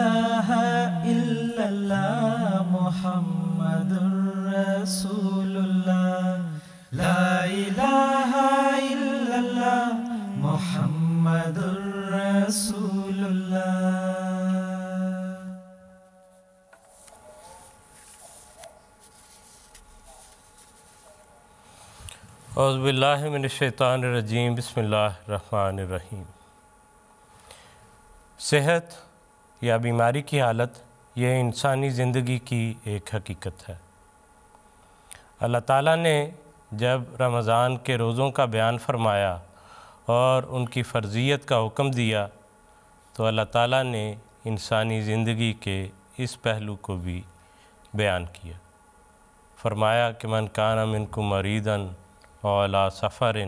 إله إلا الله محمد رسول الله لا إله إلا الله محمد رسول الله الرحمن الرحيم صحت या बीमारी की हालत यह इंसानी ज़िंदगी की एक हकीकत है अल्लाह ताला ने जब रमज़ान के रोज़ों का बयान फरमाया और उनकी फ़र्ज़ियत का हुक्म दिया तो अल्लाह ताला ने इंसानी ज़िंदगी के इस पहलू को भी बयान किया फरमाया कि मन कान मिन को मरीदन औला सफ़र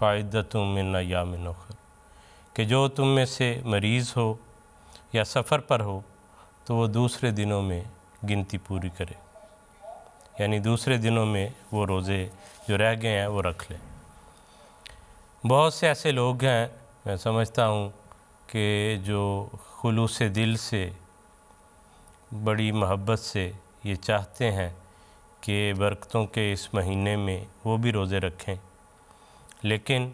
फ़ायदतुम मिन यामिन कि जो तुम में से मरीज़ हो या सफ़र पर हो तो वो दूसरे दिनों में गिनती पूरी करे यानी दूसरे दिनों में वो रोज़े जो रह गए हैं वो रख लें बहुत से ऐसे लोग हैं मैं समझता हूँ कि जो खलूस दिल से बड़ी मोहब्बत से ये चाहते हैं कि बरकतों के इस महीने में वो भी रोज़े रखें लेकिन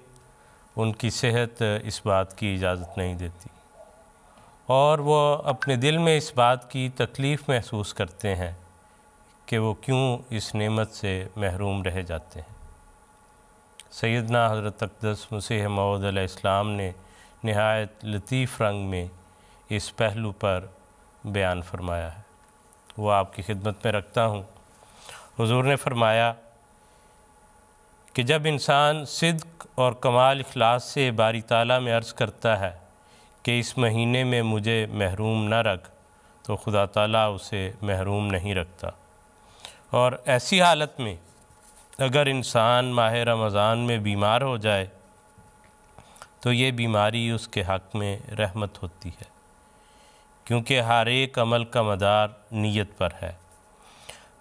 उनकी सेहत इस बात की इजाज़त नहीं देती और वो अपने दिल में इस बात की तकलीफ़ महसूस करते हैं कि वो क्यों इस नेमत से महरूम रह जाते हैं सैदना हज़रत अकदस मसीह मऊद इस्लाम ने नहायत लतीफ़ रंग में इस पहलू पर बयान फरमाया है वो आपकी खिदमत में रखता हूँ हजूर ने फरमाया कि जब इंसान सिद्क और कमाल अखलास से बारी ताला में अर्ज़ करता है कि इस महीने में मुझे महरूम न रख तो खुदा ताला उसे महरूम नहीं रखता और ऐसी हालत में अगर इंसान माह रमज़ान में बीमार हो जाए तो ये बीमारी उसके हक़ में रहमत होती है क्योंकि हर एक अमल का मदार नीयत पर है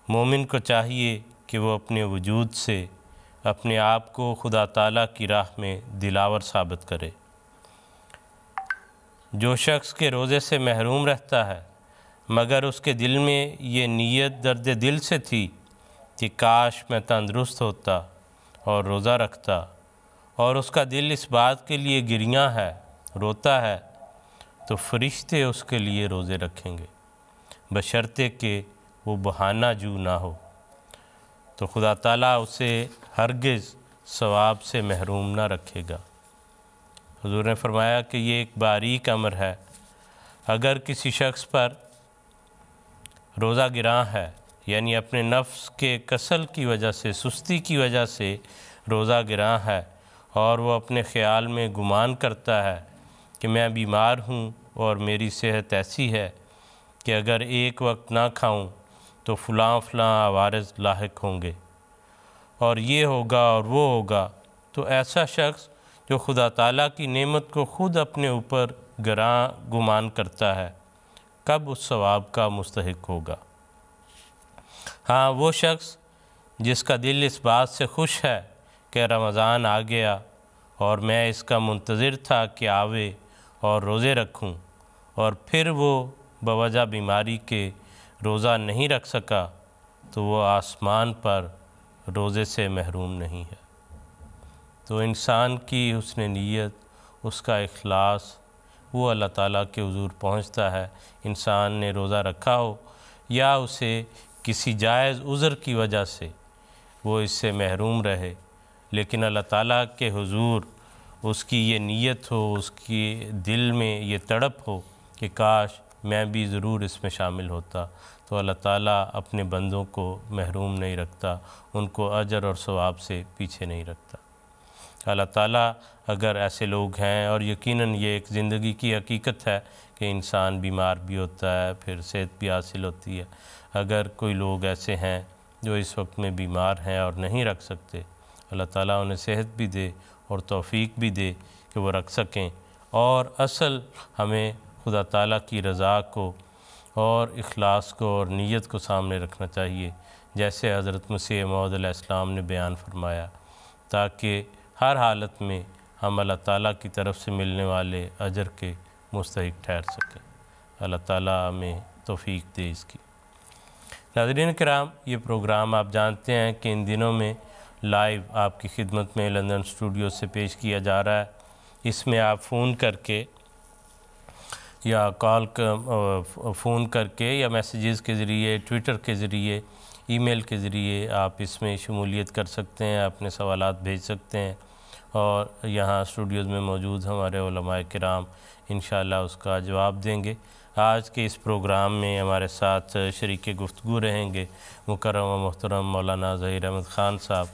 मोमिन को चाहिए कि वो अपने वजूद से अपने आप को खुदा ताला की राह में दिलावर साबित करे जो शख्स के रोज़े से महरूम रहता है मगर उसके दिल में ये नीयत दर्द दिल से थी कि काश मैं तंदुरुस्त होता और रोज़ा रखता और उसका दिल इस बात के लिए गिरियाँ है रोता है तो फरिश्ते उसके लिए रोज़े रखेंगे बशर्ते के वो बहाना जू ना हो तो खुदा ताला उसे हरगिज़ सवाब से महरूम ना रखेगा हजूर ने फरमाया कि ये एक बारीक अमर है अगर किसी शख्स पर रोज़ा गिरा है यानी अपने नफ्स के कसल की वजह से सुस्ती की वजह से रोज़ा गिरा है और वह अपने ख्याल में गुमान करता है कि मैं बीमार हूँ और मेरी सेहत ऐसी है कि अगर एक वक्त ना खाऊं तो फ़लाँ फ़लाँ आवारज लाक होंगे और ये होगा और वो होगा तो ऐसा शख्स जो खुदा ताला की नेमत को खुद अपने ऊपर ग्रां गुमान करता है कब उस सवाब का मुस्तक होगा हाँ वो शख्स जिसका दिल इस बात से खुश है कि रमज़ान आ गया और मैं इसका मुंतज़र था कि आवे और रोज़े रखूं और फिर वो बवजह बीमारी के रोज़ा नहीं रख सका तो वो आसमान पर रोज़े से महरूम नहीं है तो इंसान की उसने नीयत उसका अखलास वो अल्लाह ताला के हजूर पहुंचता है इंसान ने रोज़ा रखा हो या उसे किसी जायज़ उज़र की वजह से वो इससे महरूम रहे लेकिन अल्लाह ताला के हजूर उसकी ये नीयत हो उसकी दिल में ये तड़प हो कि काश मैं भी ज़रूर इसमें शामिल होता तो अल्लाह ताला अपने बंदों को महरूम नहीं रखता उनको अजर और सवाब से पीछे नहीं रखता अल्लाह ताला अगर ऐसे लोग हैं और यकीनन ये एक ज़िंदगी की हकीकत है कि इंसान बीमार भी होता है फिर सेहत भी हासिल होती है अगर कोई लोग ऐसे हैं जो इस वक्त में बीमार हैं और नहीं रख सकते अल्लाह ताला उन्हें सेहत भी दे और तौफीक भी दे कि वो रख सकें और असल हमें खुदा ताला की रज़ा को और अखलास को और नीयत को सामने रखना चाहिए जैसे हज़रत मसीह महदलाम ने बयान फरमाया ताकि हर हालत में हम अल्लाह ताला की तरफ से मिलने वाले अजर के मुस्तक ठहर सकें अल्लाह ताला हमें तोफ़ीक दे इसकी नाजरीन कराम ये प्रोग्राम आप जानते हैं कि इन दिनों में लाइव आपकी खिदमत में लंदन स्टूडियो से पेश किया जा रहा है इसमें आप फ़ोन करके या कॉल कर, फ़ोन करके या मैसेजेस के ज़रिए ट्विटर के ज़रिए ईमेल के ज़रिए आप इसमें शमूलियत कर सकते हैं अपने सवाल भेज सकते हैं और यहाँ स्टूडियोज़ में मौजूद हमारे कराम इन उसका जवाब देंगे आज के इस प्रोग्राम में हमारे साथ शरीक गुफ्तु रहेंगे मुकरम मोहतरम मौलाना ज़हीर अहमद ख़ान साहब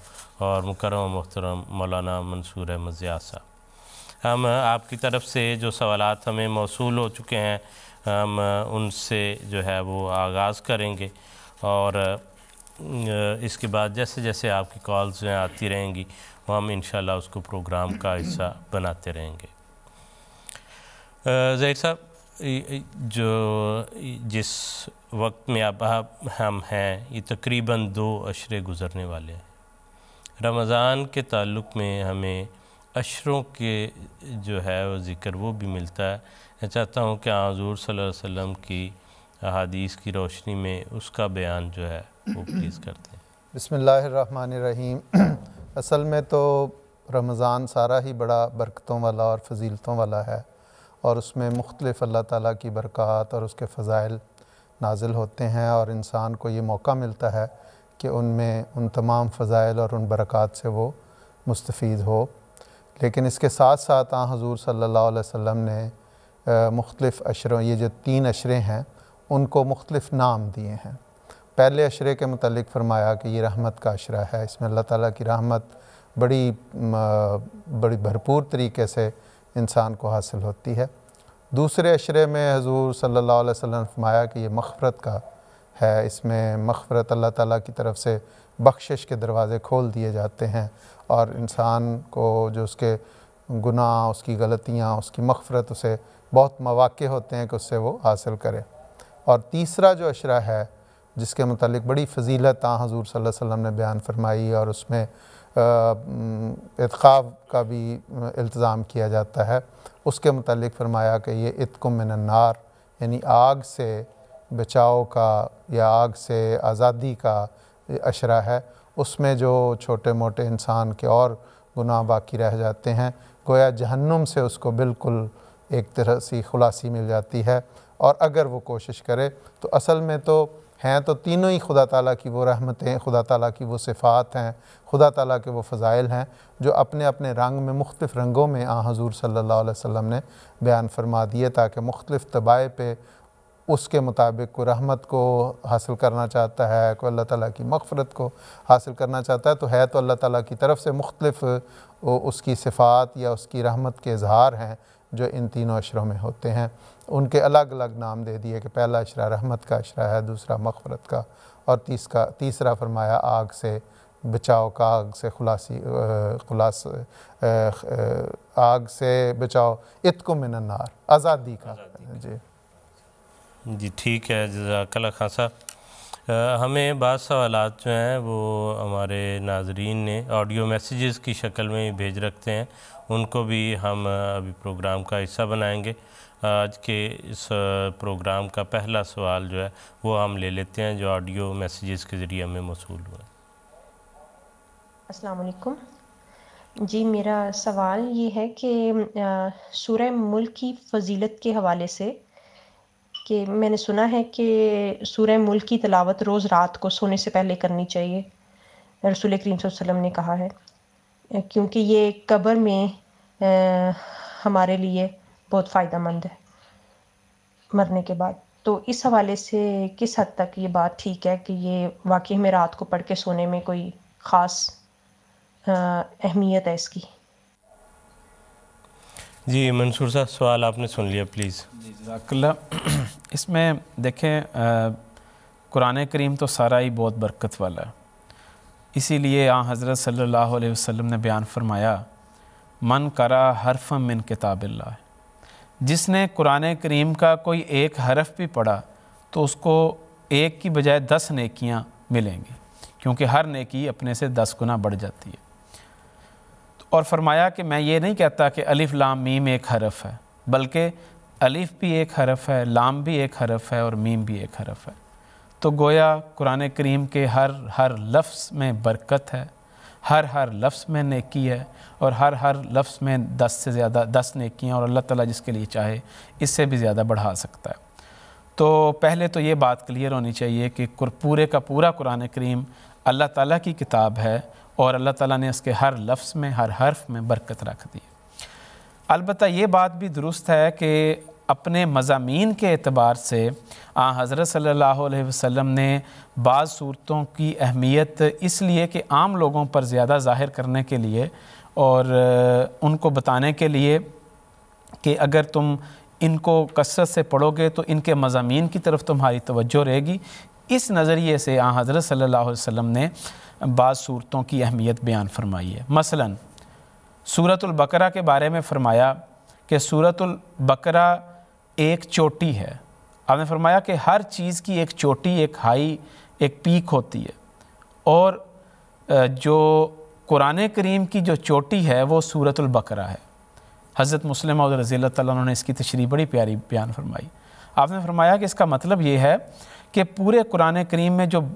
और मुकरम मोहतरम मौलाना मंसूर अहमद ज़िया साहब हम आपकी तरफ से जो सवाल हमें मौसू हो चुके हैं हम उनसे जो है वो आगाज़ करेंगे और इसके बाद जैसे जैसे आपकी कॉल्स आती रहेंगी वो हम इन उसको प्रोग्राम का हिस्सा बनाते रहेंगे जहीर साहब जो जिस वक्त में अब आप हम हैं ये तकरीबन दो अशरे गुज़रने वाले हैं रमज़ान के ताल्लुक़ में हमें अशरों के जो है वो ज़िक्र वो भी मिलता है मैं चाहता हूँ कि हजूर सल अलैहि की अदीस की रोशनी में उसका बयान जो है वो प्लीज़ कर दें बसमीम असल में तो रमज़ान सारा ही बड़ा बरकतों वाला और फजीलतों वाला है और उसमें मुख्तलिफ़ अल्लाह ताला की बरक़ात और उसके फ़ज़ाइल नाजिल होते हैं और इंसान को ये मौका मिलता है कि उनमें उन तमाम फ़ज़ाइल और उन बरक़ात से वो मुस्तफ़ हो लेकिन इसके साथ साथ आ हजूर सल्ला वम ने मुख्तलिफ़ अशरों ये जो तीन अशरे हैं उनको मुख्तलिफ़ नाम दिए हैं पहले अशरे के मतलब फ़रमाया कि ये रहमत का अशरा है इसमें अल्लाह ताला की रहमत बड़ी बड़ी भरपूर तरीके से इंसान को हासिल होती है दूसरे अशरे में हजूर सल्लल्लाहु अलैहि वसल्लम फरमाया कि ये मखफ़रत का है इसमें मखफ़रत अल्लाह ताला की तरफ से बख्शिश के दरवाज़े खोल दिए जाते हैं और इंसान को जो उसके गुनाह उसकी गलतियाँ उसकी मखफ़रत उसे बहुत मौाक़े होते हैं कि उससे वो हासिल करें और तीसरा जो अशरा है जिसके मतलब बड़ी फजीलत आ हजूर वसल्लम ने बयान फरमाई और उसमें इतखाब का भी इल्तज़ाम किया जाता है उसके मतलब फरमाया कि ये इतकुमिन नार यानी आग से बचाव का या आग से आज़ादी का अशरा है उसमें जो छोटे मोटे इंसान के और गुनाह बाकी रह जाते हैं गोया जहन्नुम से उसको बिल्कुल एक तरह सी खुलासी मिल जाती है और अगर वो कोशिश करे तो असल में तो हैं तो तीनों ही खुदा ताला की वो रहमतें खुदा ताला की वो सिफ़ात हैं खुदा ताला के वो फ़ज़ाइल हैं जो अपने अपने रंग में मुख्तफ रंगों में आ हजूर सल्लल्लाहु अलैहि वसल्लम ने बयान फरमा दिए ताकि मुख्तफ तबाए पे उसके मुताबिक को रहमत को हासिल करना चाहता है को अल्लाह ताला की मगफरत को हासिल करना चाहता है तो है तो अल्लाह ताला की तरफ से मुख्तलिफ उसकी सिफ़ात या उसकी रहमत के इजहार हैं जो इन तीनों अशरों में होते हैं उनके अलग अलग नाम दे दिए कि पहला अशरा रहमत का अशरा है दूसरा मखफरत का और तीस का तीसरा फरमाया आग से बचाव का आग से खुलासी खुलास आग से बचाओ इतको नार आज़ादी का जी जी ठीक है जजाकला खासा हमें बाद सवाल जो हैं वो हमारे नाजरीन ने ऑडियो मैसेजेस की शक्ल में भेज रखते हैं उनको भी हम अभी प्रोग्राम का हिस्सा बनाएंगे आज के इस प्रोग्राम का पहला सवाल जो है वो हम ले लेते हैं जो ऑडियो मैसेजेस के ज़रिए हमें मौसू हुआ असलकुम जी मेरा सवाल ये है कि सूर्य मुल्क की फजीलत के हवाले से कि मैंने सुना है कि सूर्य मुल्क की तलावत रोज़ रात को सोने से पहले करनी चाहिए रसूल करीम वसल्लम ने कहा है क्योंकि ये कब्र में आ, हमारे लिए बहुत फ़ायदा मंद है मरने के बाद तो इस हवाले से किस हद तक ये बात ठीक है कि ये वाकई में रात को पढ़ के सोने में कोई ख़ास अहमियत है इसकी जी मंसूर साहब सवाल आपने सुन लिया प्लीज़ जजाकल्ला इसमें देखें कुरान करीम तो सारा ही बहुत बरकत वाला है इसीलिए आ हज़रत सल्लल्लाहु अलैहि वसल्लम ने बयान फरमाया मन करा हरफ मिन किताबिल्ला जिसने कुरान करीम का कोई एक हरफ भी पढ़ा तो उसको एक की बजाय दस नेकियां मिलेंगी क्योंकि हर नेकी अपने से दस गुना बढ़ जाती है तो और फरमाया कि मैं ये नहीं कहता कि अलिफ़ लाम मीम एक हरफ है बल्कि अलिफ़ भी एक हरफ है लाम भी एक हरफ है और मीम भी एक हरफ है तो गोया कुरान करीम के हर हर लफ्ज़ में बरकत है हर हर लफ्ज़ में नेकी है और हर हर लफ्ज़ में दस से ज़्यादा दस नेकियाँ और अल्लाह ताला जिसके लिए चाहे इससे भी ज़्यादा बढ़ा सकता है तो पहले तो ये बात क्लियर होनी चाहिए कि पूरे का पूरा कुरान करीम अल्लाह ताला की किताब है और अल्लाह ताला ने इसके हर लफ्ज़ में हर हर्फ में बरकत रख दी अलबत् ये बात भी दुरुस्त है कि अपने मजामी के अतबार से आ हज़रत सल्ला वसम ने बाज़ सूरतों की अहमियत इसलिए कि आम लोगों पर ज़्यादा ज़ाहिर करने के लिए और उनको बताने के लिए कि अगर तुम इनको कसरत से पढ़ोगे तो इनके मजामी की तरफ तुम्हारी तोज्जो रहेगी इस नज़रिए से आ हज़रत सल्ला वसम ने बाज़ सूरतों की अहमियत बयान फरमाई है मसला सूरतुल्बकरा के बारे में फ़रमाया कि सूरतुल्बकरा एक चोटी है आपने फरमाया कि हर चीज़ की एक चोटी एक हाई एक पीक होती है और जो कुरान करीम की जो चोटी है वो सूरतुल्बकरा है हज़रत मुस्लिम और रज़ी ने इसकी तशरी बड़ी प्यारी बयान फरमाई आपने फरमाया कि इसका मतलब ये है कि पूरे कुरान करीम में जो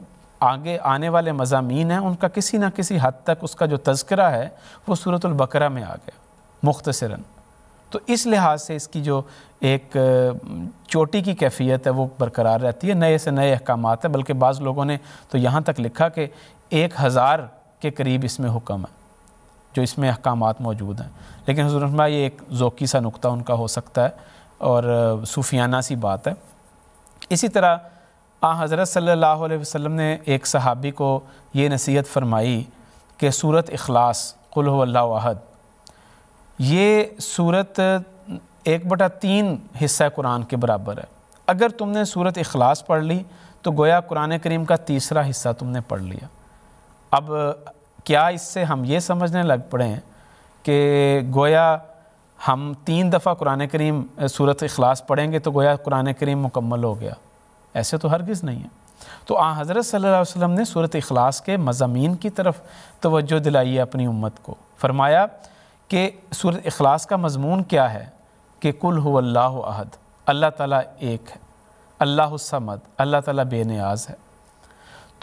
आगे आने वाले मजामी हैं उनका किसी न किसी हद तक उसका जो तस्करा है वो सूरतुल्बकरा में आ गया मुख्तसरा तो इस लिहाज से इसकी जो एक चोटी की कैफियत है वो बरकरार रहती है नए से नए अहकाम है बल्कि बाज़ लोगों ने तो यहाँ तक लिखा कि एक हज़ार के करीब इसमें हुक्म है जो इसमें अहकाम मौजूद हैं लेकिन हजूरमा ये एक ज़ोकी सा नुकता उनका हो सकता है और सूफियाना सी बात है इसी तरह आ हज़रत सल्ला वसम ने एक सहाबी को ये नसीहत फरमाई कि सूरत अखलास कुल अल्लाह वाहद ये सूरत एक बटा तीन हिस्सा कुरान के बराबर है अगर तुमने सूरत अखलास पढ़ ली तो गोया कुरान करीम का तीसरा हिस्सा तुमने पढ़ लिया अब क्या इससे हम ये समझने लग पड़े हैं कि गोया हम तीन दफ़ा कुरान करीम सूरत अखलास पढ़ेंगे तो गोया कुरान करीम मुकम्मल हो गया ऐसे तो हरगिज़ नहीं है तो आ हज़रत सल्लल्लाहु अलैहि वसल्लम ने सूरत अखलास के मजामी की तरफ तवज्जो दिलाई है अपनी उम्मत को फरमाया कि सूरत अखलास का मजमून क्या है कि कुल अल्लाह अहद अल्लाह ताला एक है अल्लाह समद अल्लाह ताला बेनियाज है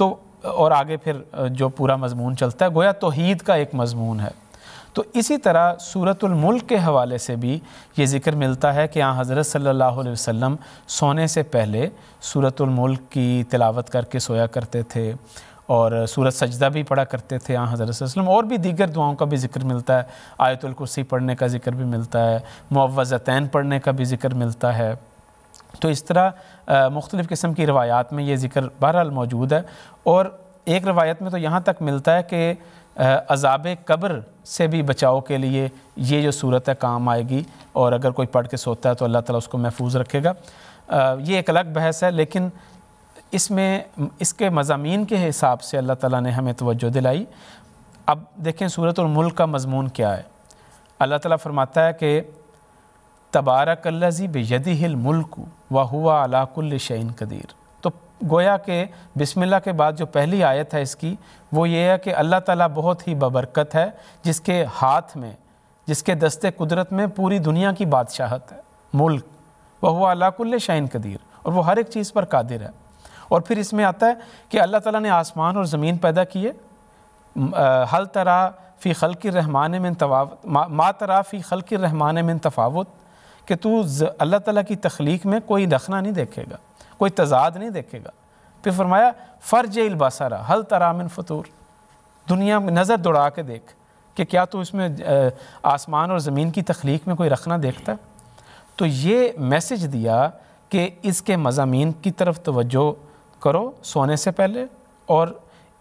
तो और आगे फिर जो पूरा मजमून चलता है गोया तोहीद का एक मजमून है तो इसी तरह सूरतुलमुल्क के हवाले से भी ये जिक्र मिलता है कि यहाँ हज़रत अलैहि वसल्लम सोने से पहले सूरतुलमुल्क की तिलावत करके सोया करते थे और सूरत सजदा भी पढ़ा करते थे यहाँ हज़रत वसलम और भी दीगर दुआओं का भी जिक्र मिलता है आयतुल कुर्सी पढ़ने का जिक्र भी मिलता है मुआवज़ैन पढ़ने का भी जिक्र मिलता है तो इस तरह मुख्तलिफ़ किस्म की रवायात में ये ज़िक्र बहरहाल मौजूद है और एक रवायत में तो यहाँ तक मिलता है कि अजाब कब्र से भी बचाव के लिए ये जो सूरत है काम आएगी और अगर कोई पढ़ के सोता है तो अल्लाह ताला उसको महफूज रखेगा ये एक अलग बहस है लेकिन इसमें इसके मजामी के हिसाब से अल्लाह ताला ने हमें तवज्जो दिलाई अब देखें सूरत और मुल्क का मजमून क्या है अल्लाह ताला फरमाता है कि तबारक अल्लाजी बेयदी हिल मुल्क व हुआ अलाकुल्ल शैन कदीर तो गोया के बिस्मिल्लाह के बाद जो पहली आयत है इसकी वो ये है कि अल्लाह ताला बहुत ही बबरकत है जिसके हाथ में जिसके दस्ते कुदरत में पूरी दुनिया की बादशाहत है मुल्क वह हुआ अलाकुल्ल शैन कदीर और वह हर एक चीज़ पर कादिर है और फिर इसमें आता है कि अल्लाह ताला ने आसमान और ज़मीन पैदा किए हल तरा फ़ी खल की रहमान में तवावत मा, तरा फ़ी खल की रहमान में तफावत कि तू अल्लाह ताला की तख्लीक में कोई रखना नहीं देखेगा कोई तजाद नहीं देखेगा फिर फरमाया फ़र्ज इलबासरा हल तरा मिन फतूर दुनिया में नज़र दौड़ा के देख कि क्या तू इसमें आसमान और ज़मीन की तख्लीक में कोई रखना देखता तो ये मैसेज दिया कि इसके मजामी की तरफ तवज्जो करो सोने से पहले और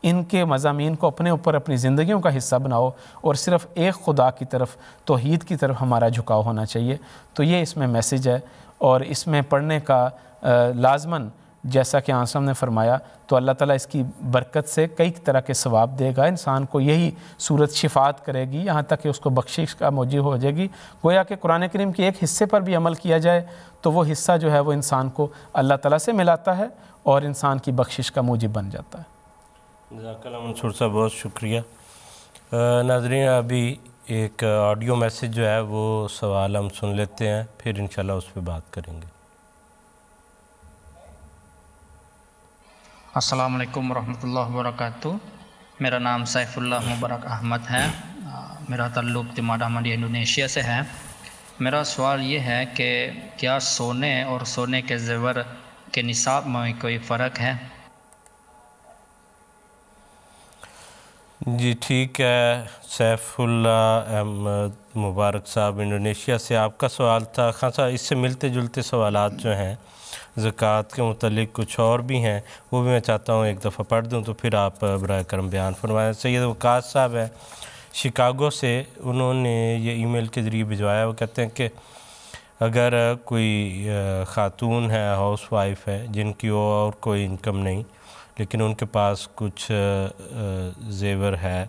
इनके मजामी को अपने ऊपर अपनी ज़िंदगियों का हिस्सा बनाओ और सिर्फ एक खुदा की तरफ तोहद की तरफ हमारा झुकाव होना चाहिए तो ये इसमें मैसेज है और इसमें पढ़ने का लाजमन जैसा कि आसम ने फरमाया तो अल्लाह ताला इसकी बरकत से कई तरह के सवाब देगा इंसान को यही सूरत शिफात करेगी यहाँ तक कि उसको बख्शिश का मौजू हो जाएगी गोया कि कुरान करीम के एक हिस्से पर भी अमल किया जाए तो वो हिस्सा जो है वो इंसान को अल्लाह ताला से मिलाता है और इंसान की बख्शिश का मूजिब बन जाता है मंसूर साहब बहुत शुक्रिया नाजरीन अभी एक ऑडियो मैसेज जो है वो सवाल हम सुन लेते हैं फिर इन उस पर बात करेंगे असलकम वरहमल वर्क मेरा नाम सैफुल्ला मुबरक अहमद है मेरा तल्लुक तिमाडा मंडी इंडोनेशिया से है मेरा सवाल ये है कि क्या सोने और सोने के जेवर के निसाब में कोई फ़र्क है जी ठीक है सैफुल्ला अहमद मुबारक साहब इंडोनेशिया से आपका सवाल था खासा इससे मिलते जुलते सवाल जो हैं ज़क़़त के मतलब कुछ और भी हैं वो भी मैं चाहता हूँ एक दफ़ा पढ़ दूँ तो फिर आप बर करम बयान फरमाएँ सैद वक़ात साहब हैं शिकागो से उन्होंने ये ई मेल के ज़रिए भिजवाया वो कहते हैं कि अगर कोई ख़ातून है हाउस वाइफ है जिनकी और कोई इनकम नहीं लेकिन उनके पास कुछ जेवर है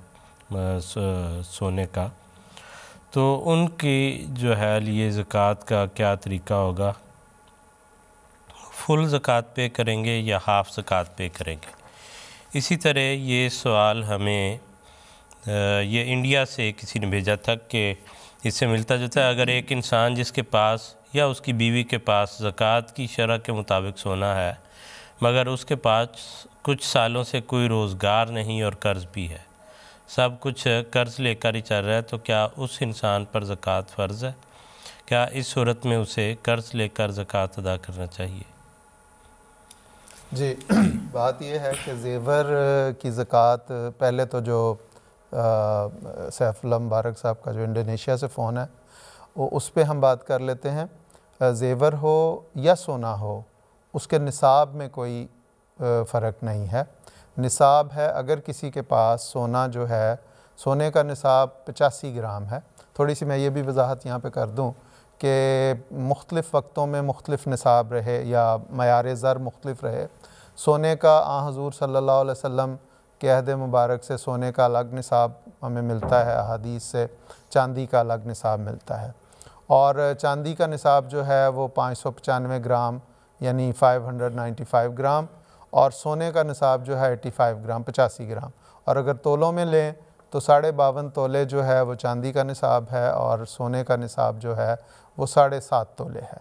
सोने का तो उनकी जो है लिए ज़क़़त का क्या तरीका होगा फुल ज़क़़त पे करेंगे या हाफ़ ज़क़़त पे करेंगे इसी तरह ये सवाल हमें ये इंडिया से किसी ने भेजा था कि इससे मिलता जुलता है अगर एक इंसान जिसके पास या उसकी बीवी के पास ज़क़़त की शरह के मुताबिक सोना है मगर उसके पास कुछ सालों से कोई रोज़गार नहीं और कर्ज़ भी है सब कुछ कर्ज लेकर ही चल रहा है तो क्या उस इंसान पर ज़क़़त फ़र्ज़ है क्या इस सूरत में उसे कर्ज़ लेकर ज़क़़त अदा करना चाहिए जी बात यह है कि जेवर की ज़क़़त पहले तो जो सैफुल मुबारक साहब का जो इंडोनेशिया से फ़ोन है वो उस पर हम बात कर लेते हैं जेवर हो या सोना हो उसके निसाब में कोई फ़र्क नहीं है निसाब है अगर किसी के पास सोना जो है सोने का निसाब पचासी ग्राम है थोड़ी सी मैं ये भी वजाहत यहाँ पे कर दूँ कि मुख्तलिफ़ वक्तों में मुख्तलिफ निसाब रहे या मैार ज़र मुख्तलिफ रहे सोने का आ हजूर सल्ला वसम के अहद मुबारक से सोने का अलग निसाब हमें मिलता है अदीस से चांदी का अलग निसाब मिलता है और चांदी का निसाब जो है वो पाँच सौ पचानवे ग्राम यानी five hundred ninety five gram और सोने का निसाब जो है एटी फ़ाइव ग्राम पचासी ग्राम और अगर तोलों में लें तो साढ़े बावन तोले जो है वो चांदी का निसाब है और सोने का निसाब जो है वो साढ़े सात तोले है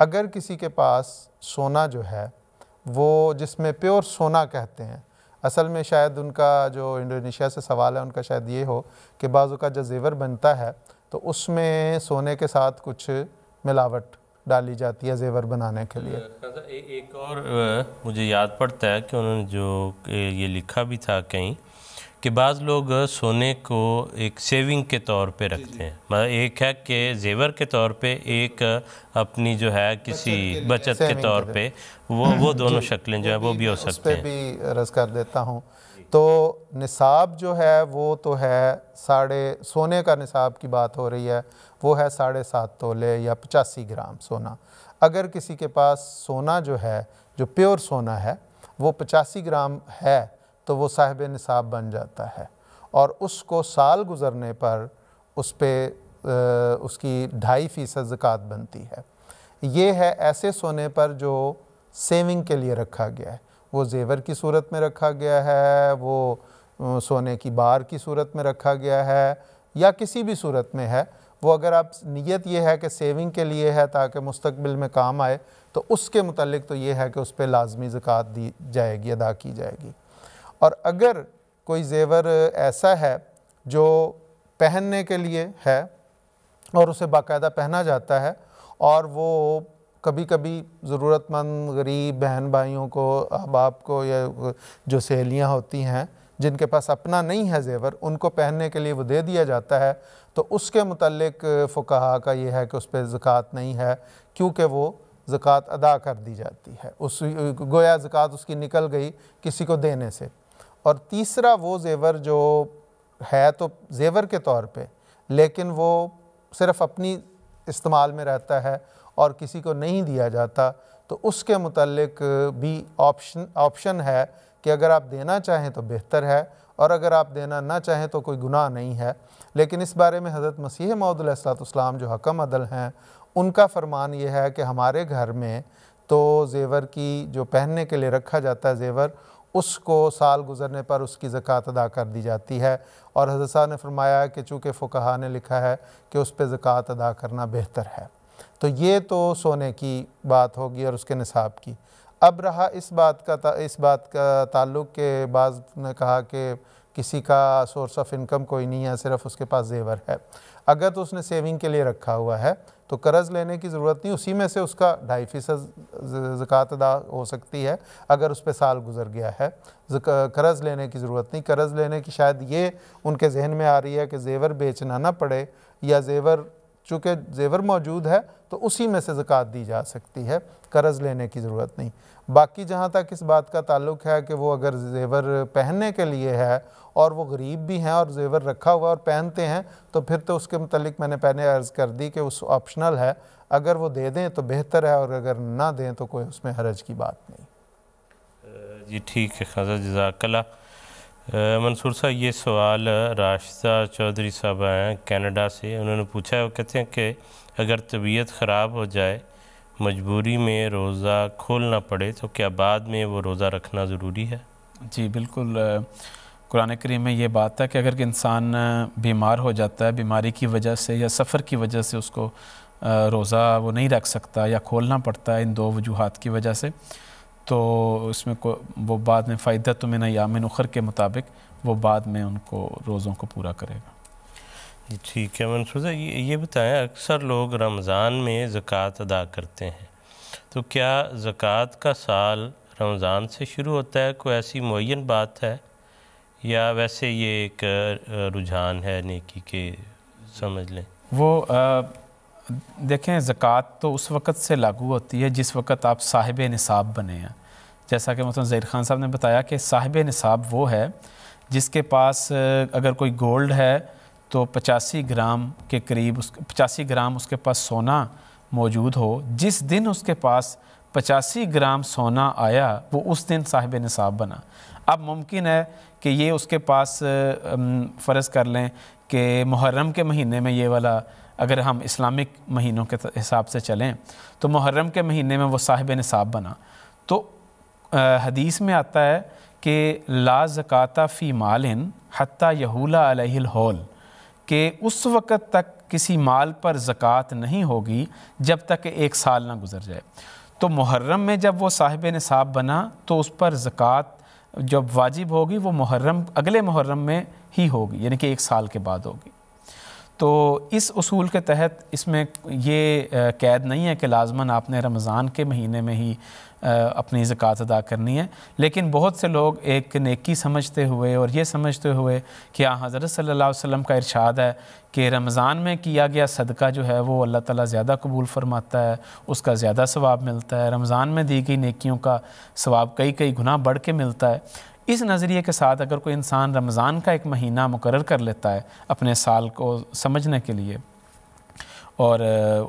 अगर किसी के पास सोना जो है वो जिसमें प्योर सोना कहते हैं असल में शायद उनका जो इंडोनेशिया से सवाल है उनका शायद ये हो कि बाज़ों का जो जेवर बनता है तो उसमें सोने के साथ कुछ मिलावट डाली जाती है जेवर बनाने के लिए अच्छा, एक और मुझे याद पड़ता है कि उन्होंने जो ये लिखा भी था कहीं कि बाज़ लोग सोने को एक सेविंग के तौर पे रखते हैं मतलब एक है कि जेवर के तौर पे एक अपनी जो है किसी बचत के तौर पे वो वो दोनों शक्लें जो है वो भी हो सकते हैं भी रस कर देता हूँ तो निसाब जो है वो तो है साढ़े सोने का निसाब की बात हो रही है वो है साढ़े सात तोले या पचासी ग्राम सोना अगर किसी के पास सोना जो है जो प्योर सोना है वो पचासी ग्राम है तो वो साहिब निसाब बन जाता है और उसको साल गुज़रने पर उस पर उसकी ढाई फ़ीसद ज़क़़त बनती है ये है ऐसे सोने पर जो सेविंग के लिए रखा गया है वो जेवर की सूरत में रखा गया है वो सोने की बार की सूरत में रखा गया है या किसी भी सूरत में है वो अगर आप नीयत ये है कि सेविंग के लिए है ताकि मुस्तबिल में काम आए तो उसके मतलब तो ये है कि उस पर लाजमी ज़क़़त दी जाएगी अदा की जाएगी और अगर कोई जेवर ऐसा है जो पहनने के लिए है और उसे बाकायदा पहना जाता है और वो कभी कभी ज़रूरतमंद गरीब बहन भाइयों को बाप को या जो सहेलियाँ होती हैं जिनके पास अपना नहीं है जेवर उनको पहनने के लिए वो दे दिया जाता है तो उसके मुतलक फ़ुकाहा का ये है कि उस पर ज़क़़त नहीं है क्योंकि वो ज़क़़त अदा कर दी जाती है उस गोया ज़क़़त उसकी निकल गई किसी को देने से और तीसरा वो जेवर जो है तो जेवर के तौर पे लेकिन वो सिर्फ अपनी इस्तेमाल में रहता है और किसी को नहीं दिया जाता तो उसके मतलब भी ऑप्शन ऑप्शन है कि अगर आप देना चाहें तो बेहतर है और अगर आप देना ना चाहें तो कोई गुनाह नहीं है लेकिन इस बारे में हज़रत मसीह मौदलाम जो हकम अदल हैं उनका फरमान ये है कि हमारे घर में तो जेवर की जो पहनने के लिए रखा जाता है जेवर उसको साल गुजरने पर उसकी ज़क़़त अदा कर दी जाती है और हजरत साहब ने फरमाया कि चूँकि फ़ुकहा ने लिखा है कि उस पर ज़क़़त अदा करना बेहतर है तो ये तो सोने की बात होगी और उसके निसाब की अब रहा इस बात का इस बात का ताल्लुक़ के बाद ने कहा कि किसी का सोर्स ऑफ इनकम कोई नहीं है सिर्फ उसके पास जेवर है अगर तो उसने सेविंग के लिए रखा हुआ है तो कर्ज़ लेने की ज़रूरत नहीं उसी में से उसका ढाई फ़ीसद ज़क़ात अदा हो सकती है अगर उस पर साल गुजर गया है कर्ज़ लेने की ज़रूरत नहीं कर्ज़ लेने की शायद ये उनके जहन में आ रही है कि जेवर बेचना ना पड़े या जेवर चूँकि जेवर मौजूद है तो उसी में से ज़क़़त दी जा सकती है कर्ज़ लेने की ज़रूरत नहीं बाकी जहाँ तक इस बात का ताल्लुक है कि वो अगर जेवर पहनने के लिए है और वो गरीब भी हैं और जेवर रखा हुआ और पहनते हैं तो फिर तो उसके मतलब मैंने पहले अर्ज़ कर दी कि उस ऑप्शनल है अगर वो दे दें तो बेहतर है और अगर ना दें तो कोई उसमें हरज की बात नहीं जी ठीक है खाजा जजाकला मंसूर साहब ये सवाल राशिदा चौधरी साहब हैं कनाडा से उन्होंने पूछा है वो कहते हैं कि अगर तबीयत ख़राब हो जाए मजबूरी में रोज़ा खोलना पड़े तो क्या बाद में वो रोज़ा रखना ज़रूरी है जी बिल्कुल कुरान करीम में ये बात है कि अगर इंसान बीमार हो जाता है बीमारी की वजह से या सफ़र की वजह से उसको रोज़ा वो नहीं रख सकता या खोलना पड़ता है इन दो वजूहत की वजह से तो इसमें को वो बाद में फ़ायदा तो मैंने यामिन उखर के मुताबिक वो बाद में उनको रोज़ों को पूरा करेगा जी ठीक है मनसूजा ये ये बताएं अक्सर लोग रमज़ान में ज़क़़त अदा करते हैं तो क्या ज़क़़त का साल रमज़ान से शुरू होता है कोई ऐसी मुन बात है या वैसे ये एक रुझान है नेकी के समझ लें वो आ, देखें ज़क़़त तो उस वक़्त से लागू होती है जिस वक़्त आप साहिब निसाब बने हैं जैसा कि मतलब ज़ैर खान साहब ने बताया कि साहिब निसाब वो है जिसके पास अगर कोई गोल्ड है तो पचासी ग्राम के करीब उस पचासी ग्राम उसके पास सोना मौजूद हो जिस दिन उसके पास पचासी ग्राम सोना आया वो उस दिन साहिब निसाब बना अब मुमकिन है कि ये उसके पास फ़र्ज़ कर लें कि मुहर्रम के महीने में ये वाला अगर हम इस्लामिक महीनों के हिसाब से चलें तो मुहर्रम के महीने में वो साहिब नसाब बना तो हदीस में आता है कि ला ज़क़ाता फ़ी मालिन हती यहूला अलहल के उस वक़्त तक किसी माल पर ज़क़़त नहीं होगी जब तक एक साल ना गुजर जाए तो मुहर्रम में जब वो साहिब नसाब बना तो उस पर ज़क़़त जब वाजिब होगी वो मुहर्रम अगले मुहर्रम में ही होगी यानी कि एक साल के बाद होगी तो इस असूल के तहत इसमें ये कैद नहीं है कि लाजमन आपने रमज़ान के महीने में ही अपनी ज़क़़त अदा करनी है लेकिन बहुत से लोग एक नेकी समझते हुए और ये समझते हुए कि आ हाँ, हज़रत सल्लल्लाहु अलैहि वसल्लम का इरशाद है कि रमज़ान में किया गया सदका जो है वो अल्लाह ताला ज़्यादा कबूल फरमाता है उसका ज़्यादा सवाब मिलता है रमज़ान में दी गई नेकियों का सवाब कई कई गुना बढ़ के मिलता है इस नज़रिए के साथ अगर कोई इंसान रमज़ान का एक महीना मुकर कर लेता है अपने साल को समझने के लिए और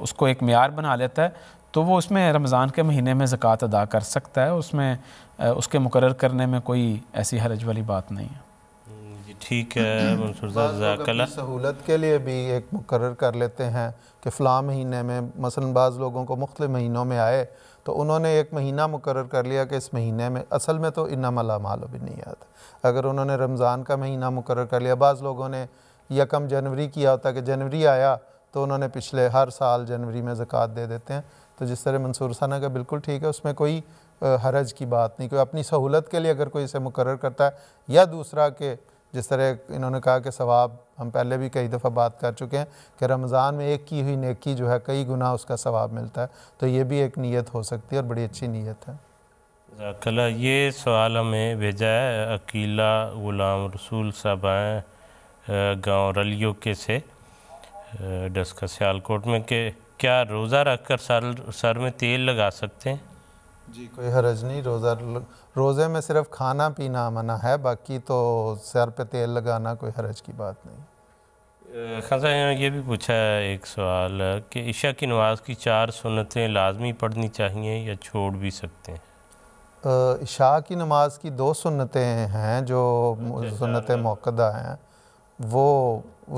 उसको एक मैार बना लेता है तो वो उसमें रमज़ान के महीने में ज़क़़त अदा कर सकता है उसमें उसके मुकर करने में कोई ऐसी हरज वाली बात नहीं है हम्म, ठीक है सहूलत के लिए भी एक मुकर कर लेते हैं कि फ़लाँ महीने में मसलन बाज़ लोगों को मुख्त महीनों में आए तो उन्होंने एक महीना मुकर कर लिया कि इस महीने में असल में तो इन्ना मला माल भी नहीं आता अगर उन्होंने रमज़ान का महीना मुकर कर लिया बाज़ लोगों ने यकम जनवरी किया होता कि जनवरी आया तो उन्होंने पिछले हर साल जनवरी में ज़क़़त दे देते हैं तो जिस तरह मंसूर साना का बिल्कुल ठीक है उसमें कोई हरज की बात नहीं कोई अपनी सहूलत के लिए अगर कोई इसे मुकर करता है या दूसरा के जिस तरह इन्होंने कहा कि सवाब हम पहले भी कई दफ़ा बात कर चुके हैं कि रमज़ान में एक की हुई नेकी जो है कई गुना उसका सवाब मिलता है तो ये भी एक नीयत हो सकती है और बड़ी अच्छी नीयत है जकला ये सवाल हमें भेजा है अकीला ग़ुलाम रसूल साहब आए गाँव रलियो के से डस्का सियालकोट में के क्या रोज़ा रख कर सर सर में तेल लगा सकते हैं जी कोई हरज नहीं रोज़ा रोज़े में सिर्फ खाना पीना मना है बाकी तो सर पे तेल लगाना कोई हरज की बात नहीं खासा ये भी पूछा है एक सवाल कि ईशा की नमाज की चार सुनतें लाजमी पढ़नी चाहिए या छोड़ भी सकते हैं ईशा की नमाज की दो सुनतें हैं जो अच्छा, सुनत मौकदा हैं वो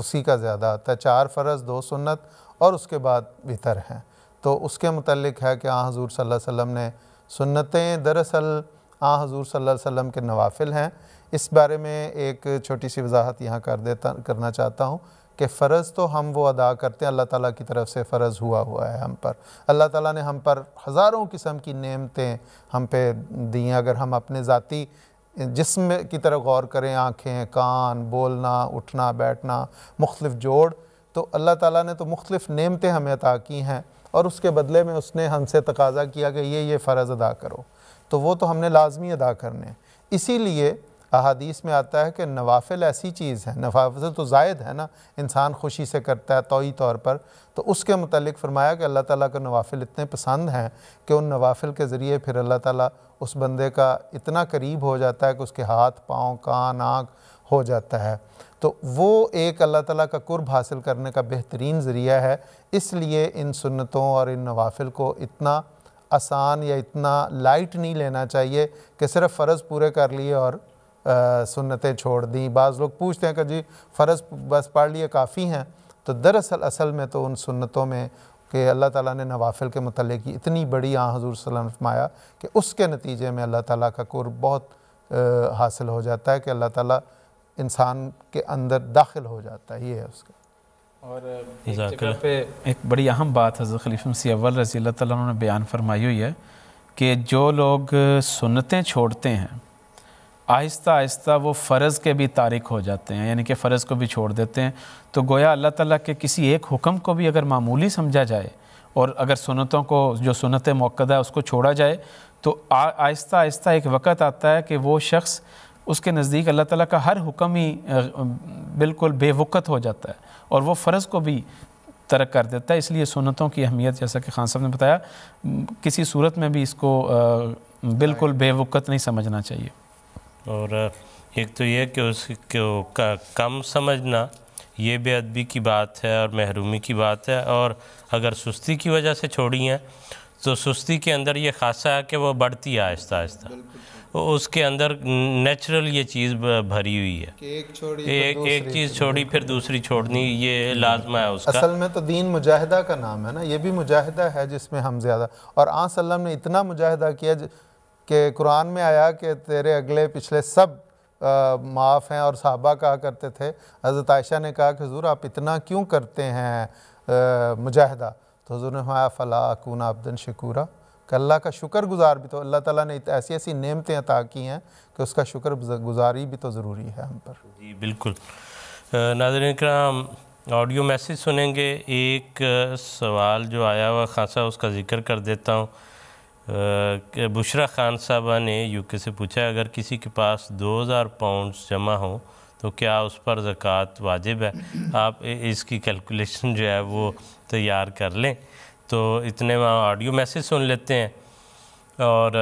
उसी का ज़्यादा आता है चार फ़र्ज़ दो सुन्नत और उसके बाद बेहतर हैं तो उसके मतलब है कि हाँ हजूर सल्लल्लाहु अलैहि वसल्लम ने सुन्नतें दरअसल आ हजूर सल्लल्लाहु अलैहि वसल्लम के नवाफिल हैं इस बारे में एक छोटी सी वजाहत यहाँ कर देता करना चाहता हूँ कि फ़र्ज़ तो हम वो अदा करते हैं अल्लाह ताला की तरफ से फ़र्ज़ हुआ हुआ है हम पर अल्लाह ताला ने हम पर हज़ारों किस्म की नेमतें हम पे दी हैं अगर हम अपने ज़ाती जिसम की तरफ गौर करें आँखें कान बोलना उठना बैठना मुख्तफ जोड़ तो अल्लाह ताला ने तो मुख्तलिफ़ नेमतें हमें अता की हैं और उसके बदले में उसने हमसे तकाजा किया कि ये ये फ़र्ज़ अदा करो तो वो तो हमने लाजमी अदा करने इसीलिए अहादीस में आता है कि नवाफिल ऐसी चीज़ है नवाफिल तो जायद है ना इंसान खुशी से करता है तोई तौर पर तो उसके मतलब फरमाया कि अल्लाह ताला के नवाफिल इतने पसंद हैं कि उन नवाफिल के ज़रिए फिर अल्लाह ताला उस बंदे का इतना करीब हो जाता है कि उसके हाथ पाँव कान आँख हो जाता है तो वो एक अल्लाह ताला का कुर्ब हासिल करने का बेहतरीन ज़रिया है इसलिए इन सुन्नतों और इन नवाफिल को इतना आसान या इतना लाइट नहीं लेना चाहिए कि सिर्फ़ फ़र्ज़ पूरे कर लिए और सुन्नतें छोड़ दी बाज़ लोग पूछते हैं कि जी फ़र्ज़ बस पढ़ लिए काफ़ी हैं तो दरअसल असल में तो उन सुन्नतों में कि अल्लाह ताला ने नवाफिल के मतलब की इतनी बड़ी आ हजूर वसम फरमाया कि उसके नतीजे में अल्लाह ताला का कुर्ब बहुत आ, हासिल हो जाता है कि अल्लाह ताला इंसान के अंदर दाखिल हो जाता है ये है उसका और एक पे एक बड़ी अहम बात हज़रत खलीफ सी अव्वल रजी अल्लाह ने बयान फरमाई हुई है कि जो लोग सुनतें छोड़ते हैं आहिस्ता आहिस्ता वो फ़र्ज़ के भी तारिक हो जाते हैं यानी कि फ़र्ज़ को भी छोड़ देते हैं तो गोया अल्लाह ताला के किसी एक हुक्म को भी अगर मामूली समझा जाए और अगर सुनतों को जो सुनत मौक़दा है उसको छोड़ा जाए तो आहिस्ता आहिस्ता एक वक़्त आता है कि वो शख्स उसके नज़दीक अल्लाह ताला का हर हुक्म ही बिल्कुल बेवक़त हो जाता है और वो फ़र्ज़ को भी तरक कर देता है इसलिए सुनतों की अहमियत जैसा कि खान साहब ने बताया किसी सूरत में भी इसको बिल्कुल बेवक़त नहीं समझना चाहिए और एक तो यह कि उसके का, कम समझना ये बेअदबी की बात है और महरूमी की बात है और अगर सुस्ती की वजह से छोड़ी हैं तो सुस्ती के अंदर ये खासा है कि वो बढ़ती है आहिस्ता आहिस्ता उसके अंदर नेचुरल ये चीज़ भरी हुई है एक छोड़ी एक, एक चीज़ छोड़ी फिर दूसरी छोड़नी ये हम्म। लाजमा है उसका असल में तो दीन मुजाहिदा का नाम है ना ये भी मुजाहिदा है जिसमें हम ज़्यादा और आ सल्लम ने इतना मुजाहिदा किया कि कुरान में आया कि तेरे अगले पिछले सब माफ़ हैं और साहबा कहा करते थे हज़रत आयशा ने कहा कि हजूर आप इतना क्यों करते हैं मुजाहिदा तो हजूर ने हमारा फ़ला कूना अब्दन शकूरा कि अल्लाह का शुक्र गुज़ार भी तो अल्लाह ताला ने ऐसी ऐसी नेमतें अता की हैं कि उसका शुक्र गुजारी भी तो ज़रूरी है हम पर जी बिल्कुल नाजरन कराम ऑडियो मैसेज सुनेंगे एक सवाल जो आया हुआ खासा उसका जिक्र कर देता हूँ बुशरा खान साहबा ने यूके से पूछा है अगर किसी के पास 2000 पाउंड जमा हो तो क्या उस पर ज़क़़त वाजिब है आप इसकी कैलकुलेशन जो है वो तैयार कर लें तो इतने ऑडियो मैसेज सुन लेते हैं और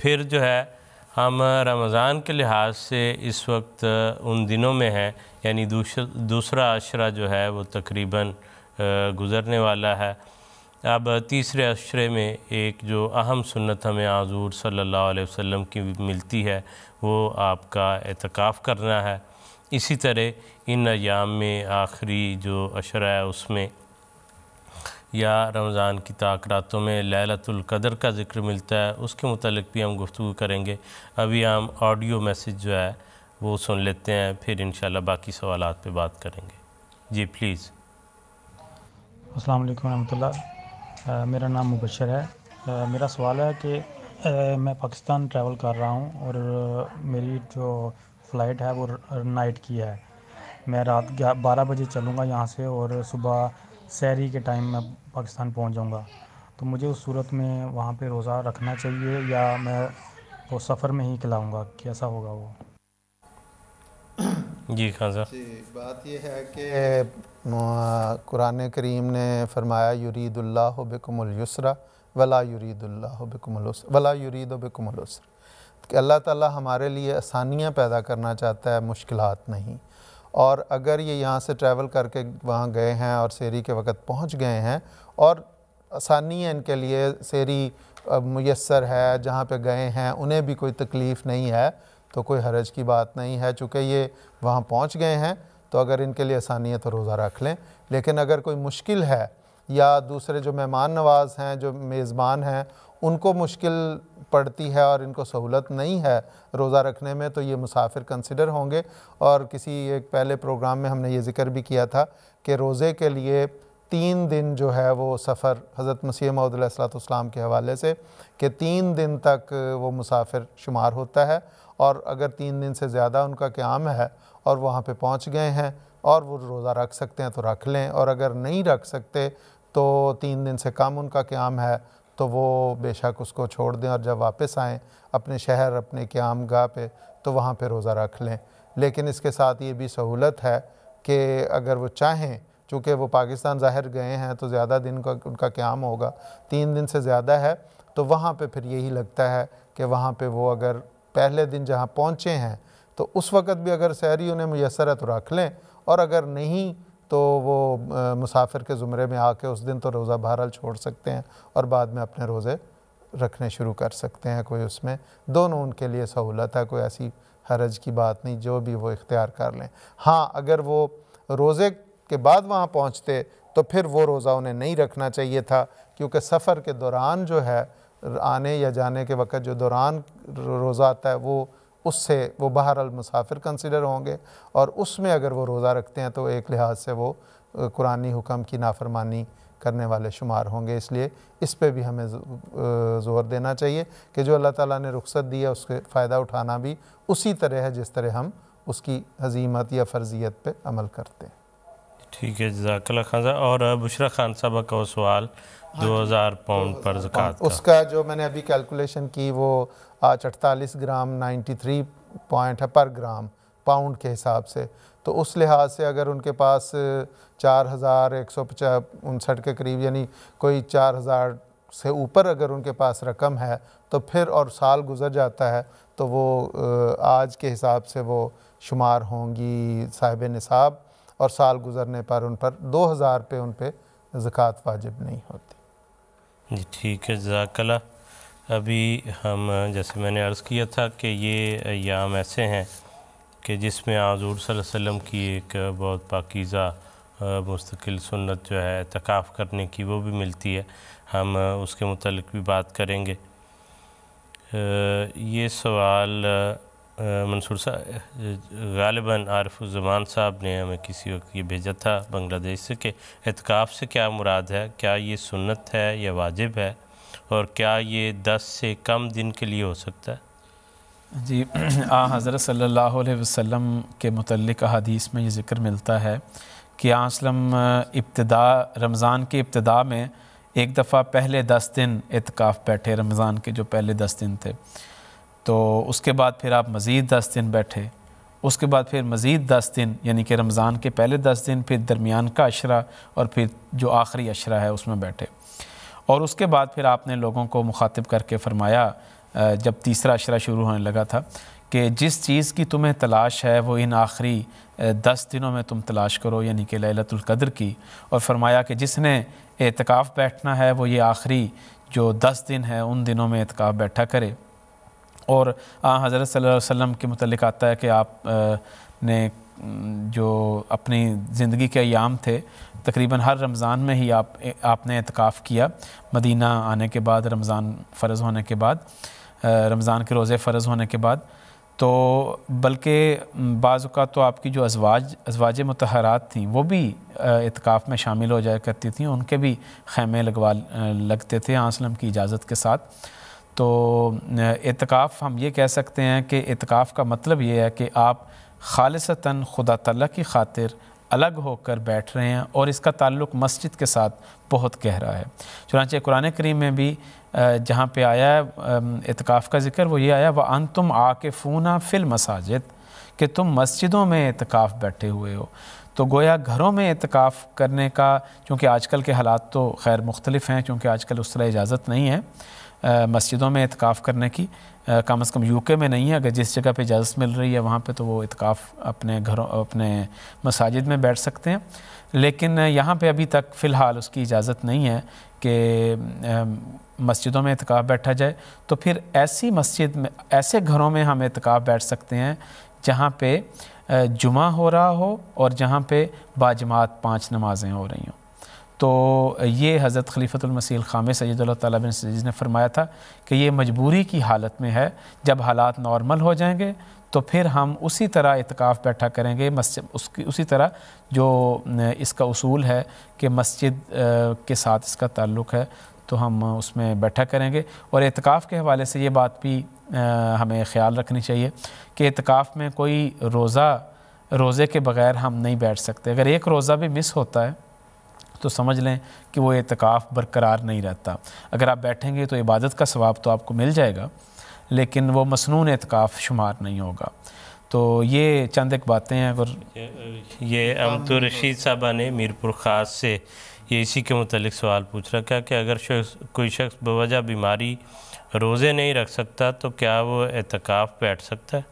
फिर जो है हम रमज़ान के लिहाज से इस वक्त उन दिनों में हैं यानी दूसरा अशरा जो है वो तकरीबन गुज़रने वाला है अब तीसरे अशरे में एक जो अहम सुन्नत हमें आजूर सल्लल्लाहु अलैहि वसल्लम की मिलती है वो आपका एतकाफ़ करना है इसी तरह इन अयाम में आखिरी जो अशरा है उसमें या रमज़ान की ताक रातों में लैलतुल्कदर का जिक्र मिलता है उसके मतलब भी हम गुफ्तु करेंगे अभी हम ऑडियो मैसेज जो है वो सुन लेते हैं फिर इन बाकी सवाल पे बात करेंगे जी प्लीज़ अस्सलाम वालेकुम रहमतुल्लाह मेरा नाम मुबशर है आ, मेरा सवाल है कि आ, मैं पाकिस्तान ट्रैवल कर रहा हूँ और मेरी जो फ़्लाइट है वो नाइट की है मैं रात बारह बजे चलूँगा यहाँ से और सुबह सहरी के टाइम में पाकिस्तान पहुंच जाऊंगा तो मुझे उस सूरत में वहाँ पे रोज़ा रखना चाहिए या मैं वो सफ़र में ही खिलाऊँगा कैसा होगा वो जी खान साहब जी बात यह है कि कुरान करीम ने फरमाया युरीदुल्ला बिकमलयसरा वला युरीदुल्ला बिकमलस वला युरीद बिकमलस कि अल्लाह ताला हमारे लिए आसानियाँ पैदा करना चाहता है मुश्किलात नहीं और अगर ये यहाँ से ट्रैवल करके वहाँ गए हैं और शेरी के वक़्त पहुँच गए हैं और आसानी है इनके लिए शेरी मैसर है जहाँ पे गए हैं उन्हें भी कोई तकलीफ़ नहीं है तो कोई हरज की बात नहीं है चूँकि ये वहाँ पहुँच गए हैं तो अगर इनके लिए आसानी है तो रोज़ा रख लें लेकिन अगर कोई मुश्किल है या दूसरे जो मेहमान नवाज़ हैं जो मेज़बान हैं उनको मुश्किल पड़ती है और इनको सहूलत नहीं है रोज़ा रखने में तो ये मुसाफिर कंसिडर होंगे और किसी एक पहले प्रोग्राम में हमने ये जिक्र भी किया था कि रोज़े के लिए तीन दिन जो है वो सफ़र हज़रत मसीह मौदलाम के हवाले से कि तीन दिन तक वो मुसाफिर शुमार होता है और अगर तीन दिन से ज़्यादा उनका क्याम है और वहाँ पर पहुँच गए हैं और वो रोज़ा रख सकते हैं तो रख लें और अगर नहीं रख सकते तो तीन दिन से कम उनका क्याम है तो वो बेशक उसको छोड़ दें और जब वापस आएँ अपने शहर अपने क्याम गाह पर तो वहाँ पर रोज़ा रख लें लेकिन इसके साथ ये भी सहूलत है कि अगर वो चाहें चूँकि वो पाकिस्तान ज़ाहिर गए हैं तो ज़्यादा दिन का उनका क्याम होगा तीन दिन से ज़्यादा है तो वहाँ पे फिर यही लगता है कि वहाँ पे वो अगर पहले दिन जहाँ पहुँचे हैं तो उस वक़्त भी अगर सहरी उन्हें मैसर है तो रख लें और अगर नहीं तो वो मुसाफिर के ज़ुमरे में आके उस दिन तो रोज़ा बहरहाल छोड़ सकते हैं और बाद में अपने रोज़े रखने शुरू कर सकते हैं कोई उसमें दोनों उनके लिए सहूलत है कोई ऐसी हरज की बात नहीं जो भी वो इख्तियार कर लें हाँ अगर वो रोज़े के बाद वहाँ पहुँचते तो फिर वो रोज़ा उन्हें नहीं रखना चाहिए था क्योंकि सफ़र के दौरान जो है आने या जाने के वक़्त जो दौरान रोज़ा आता है वो उससे वो बहरअल मुसाफिर कंसिडर होंगे और उसमें अगर वो रोज़ा रखते हैं तो एक लिहाज से वो कुरानी हुक्म की नाफरमानी करने वाले शुमार होंगे इसलिए इस पर भी हमें ज़ोर देना चाहिए कि जो अल्लाह ताला ने रुख्सत दी है उसके फ़ायदा उठाना भी उसी तरह है जिस तरह हम उसकी हजीमत या फर्जियत पर अमल करते हैं ठीक है जजाकला खाजा और बुशरा खान साहब का सवाल हाँ दो हज़ार तो पाउंड पर हाँ, जक़ात उसका जो मैंने अभी कैलकुलेशन की वो आज अड़तालीस ग्राम नाइन्टी थ्री पॉइंट है पर ग्राम पाउंड के हिसाब से तो उस लिहाज से अगर उनके पास चार हज़ार एक सौ पचास उनसठ के करीब यानी कोई चार हज़ार से ऊपर अगर उनके पास रकम है तो फिर और साल गुजर जाता है तो वो आज के हिसाब से वो शुमार होंगी साहिब निसाब और साल गुजरने पर उन पर दो हज़ार पे उन पर ज़क़़त वाजिब नहीं होती जी ठीक है जजाकला अभी हम जैसे मैंने अर्ज़ किया था कि ये याम ऐसे हैं कि जिसमें आजूर सल्लम की एक बहुत पाकिज़ा मुस्तकिल सुन्नत जो है तकाफ़ करने की वो भी मिलती है हम उसके मतलब भी बात करेंगे ये सवाल मंसूर साहब गालिबा आरफुलज़मान साहब ने हमें किसी वक्त ये भेजा था बांग्लादेश से कि एतकाफ़ से क्या मुराद है क्या ये सुन्नत है या वाजिब है और क्या ये दस से कम दिन के लिए हो सकता है जी आ हज़रत सल्लल्लाहु अलैहि वसल्लम के मतलब हदीस में ये ज़िक्र मिलता है कि आसलम इब्तदा रमज़ान के इब्तदा में एक दफ़ा पहले दस दिन एतकाफ़ बैठे रमज़ान के जो पहले दस दिन थे तो उसके बाद फिर आप मज़ीद दस दिन बैठे उसके बाद फिर मज़ीद दस दिन यानी कि रमज़ान के पहले दस दिन फिर दरमियान का अशरा और फिर जो आखिरी अशरा है उसमें बैठे और उसके बाद फिर आपने लोगों को मुखातिब करके फरमाया जब तीसरा अशरा शुरू होने लगा था कि जिस चीज़ की तुम्हें तलाश है वो इन आखिरी दस दिनों में तुम तलाश करो यानी कि लतुल्कद्र की और फरमाया कि जिसने एतकाफ़ बैठना है वो ये आखिरी जो दस दिन है उन दिनों में एतकाफ़ बैठा करे और हज़रत सल्लल्लाहु वसल्लम के मतलब आता है कि आप ने जो अपनी ज़िंदगी के अयाम थे तकरीबन हर रमज़ान में ही आप आपने एतकाफ़ किया मदीना आने के बाद रमज़ान फ़र्ज़ होने के बाद रमज़ान के रोज़े फ़र्ज़ होने के बाद तो बल्कि बाज़ का तो आपकी जो अजवाज अजवाज मतहरात थी वो भी इतकाफ़ में शामिल हो जाया करती थी उनके भी ख़ैमे लगवा लगते थे आसलम की इजाज़त के साथ तो एतकाफ़ हम ये कह सकते हैं कि एतकाफ़ का मतलब ये है कि आप खालसता खुदा तला की खातिर अलग होकर बैठ रहे हैं और इसका ताल्लुक मस्जिद के साथ बहुत गहरा है चुनाच कुरान करीम में भी जहाँ पे आया है एतकाफ़ का जिक्र वो ये आया वह अन तुम आके फ़ूना फिल मसाजिद कि तुम मस्जिदों में एतकाफ़ बैठे हुए हो तो गोया घरों में एतकाफ़ करने का चूँकि आजकल के हालात तो खैर मुख्तलिफ हैं चूँकि आजकल उस तरह इजाज़त नहीं है मस्जिदों में इतकाफ़ करने की कम अज़ कम यूके में नहीं है अगर जिस जगह पे इजाज़त मिल रही है वहाँ पे तो वो इतकाफ़ अपने घरों अपने मसाजिद में बैठ सकते हैं लेकिन यहाँ पे अभी तक फ़िलहाल उसकी इजाज़त नहीं है कि मस्जिदों में इतकाफ़ बैठा जाए तो फिर ऐसी मस्जिद में ऐसे घरों में हम इतकाफ़ बैठ सकते हैं जहाँ पे जुमा हो रहा हो और जहाँ पे बाजमात पाँच नमाज़ें हो रही हों तो ये हज़रत खलीफ़तमसील ख़ाम सैदुल्ला बिन सजीज़ ने फरमाया था कि ये मजबूरी की हालत में है जब हालात नॉर्मल हो जाएंगे तो फिर हम उसी तरह इतकाफ़ बैठा करेंगे मस्जिद उसकी उसी तरह जो इसका उसूल है कि मस्जिद के साथ इसका ताल्लुक़ है तो हम उसमें बैठा करेंगे और इतकाफ़ के हवाले से ये बात भी हमें ख्याल रखनी चाहिए कि इतकाफ़ में कोई रोज़ा रोज़े के बग़ैर हम नहीं बैठ सकते अगर एक रोज़ा भी मिस होता है तो समझ लें कि वो एतकाफ़ बरकरार नहीं रहता अगर आप बैठेंगे तो इबादत का सवाब तो आपको मिल जाएगा लेकिन वो मसनून एतकाफ़ शुमार नहीं होगा तो ये चंद एक बातें हैं अगर ये अमतु रशीद साहबा ने मीरपुर ख़ास से ये इसी के मतलब सवाल पूछ रखा कि अगर शख्स कोई शख्स बवजह बीमारी रोज़े नहीं रख सकता तो क्या वो एतकाफ़ बैठ सकता है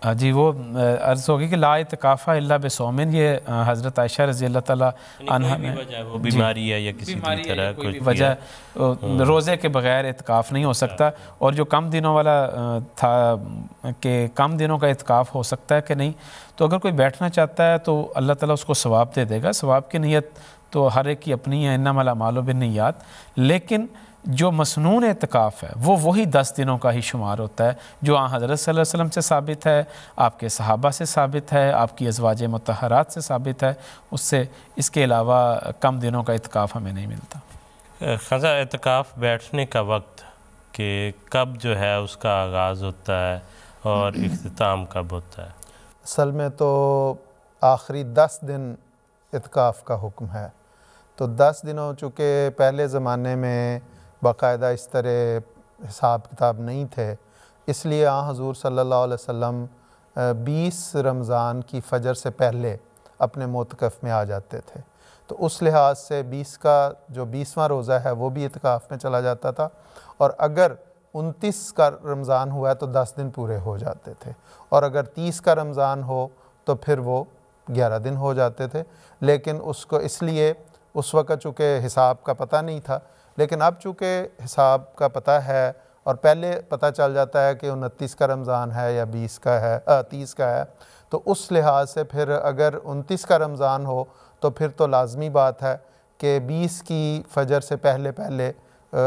जी वो अर्ज़ होगी कि ला इतकाफ़ा अल्ला बेसोमिन ये हज़रत आयशा रजी अल्लाह बीमारी है या किसी तरह कोई वजह हम्म। रोज़े के बग़ैर इतकाफ़ नहीं हो सकता हम्म। और जो कम दिनों वाला था कि कम दिनों का इतकाफ़ हो सकता है कि नहीं तो अगर कोई बैठना चाहता है तो अल्लाह ताला उसको सवाब दे देगा सवाब की नीयत तो हर एक की अपनी है इन्ना मला मालो बिन याद लेकिन जो मसनून एतकाफ़ है वो वही दस दिनों का ही शुमार होता है जो आ हज़रत सल्लल्लाहु से साबित है आपके सहाबा से साबित है आपकी अजवाज मतहरात से साबित है उससे इसके अलावा कम दिनों का इतकाफ़ हमें नहीं मिलता ख़ज़ा अहतकाफ़ बैठने का वक्त कि कब जो है उसका आगाज़ होता है और अख्ताम कब होता है असल में तो आखिरी दस दिन इतकाफ़ का हुक्म है तो दस दिनों चूँकि पहले ज़माने में बाकायदा इस तरह हिसाब किताब नहीं थे इसलिए आ हजूर सल्ला वसम बीस रमज़ान की फजर से पहले अपने मोतकफ़ में आ जाते थे तो उस लिहाज से बीस का जो बीसवा रोज़ा है वो भी इतकाफ़ में चला जाता था और अगर उनतीस का रमज़ान हुआ तो दस दिन पूरे हो जाते थे और अगर तीस का रमज़ान हो तो फिर वो ग्यारह दिन हो जाते थे लेकिन उसको इसलिए उस वक़्त चूँकि हिसाब का पता नहीं था लेकिन अब चूँकि हिसाब का पता है और पहले पता चल जाता है कि उनतीस का रमज़ान है या बीस का है तीस का है तो उस लिहाज से फिर अगर उनतीस का रमज़ान हो तो फिर तो लाजमी बात है कि बीस की फजर से पहले पहले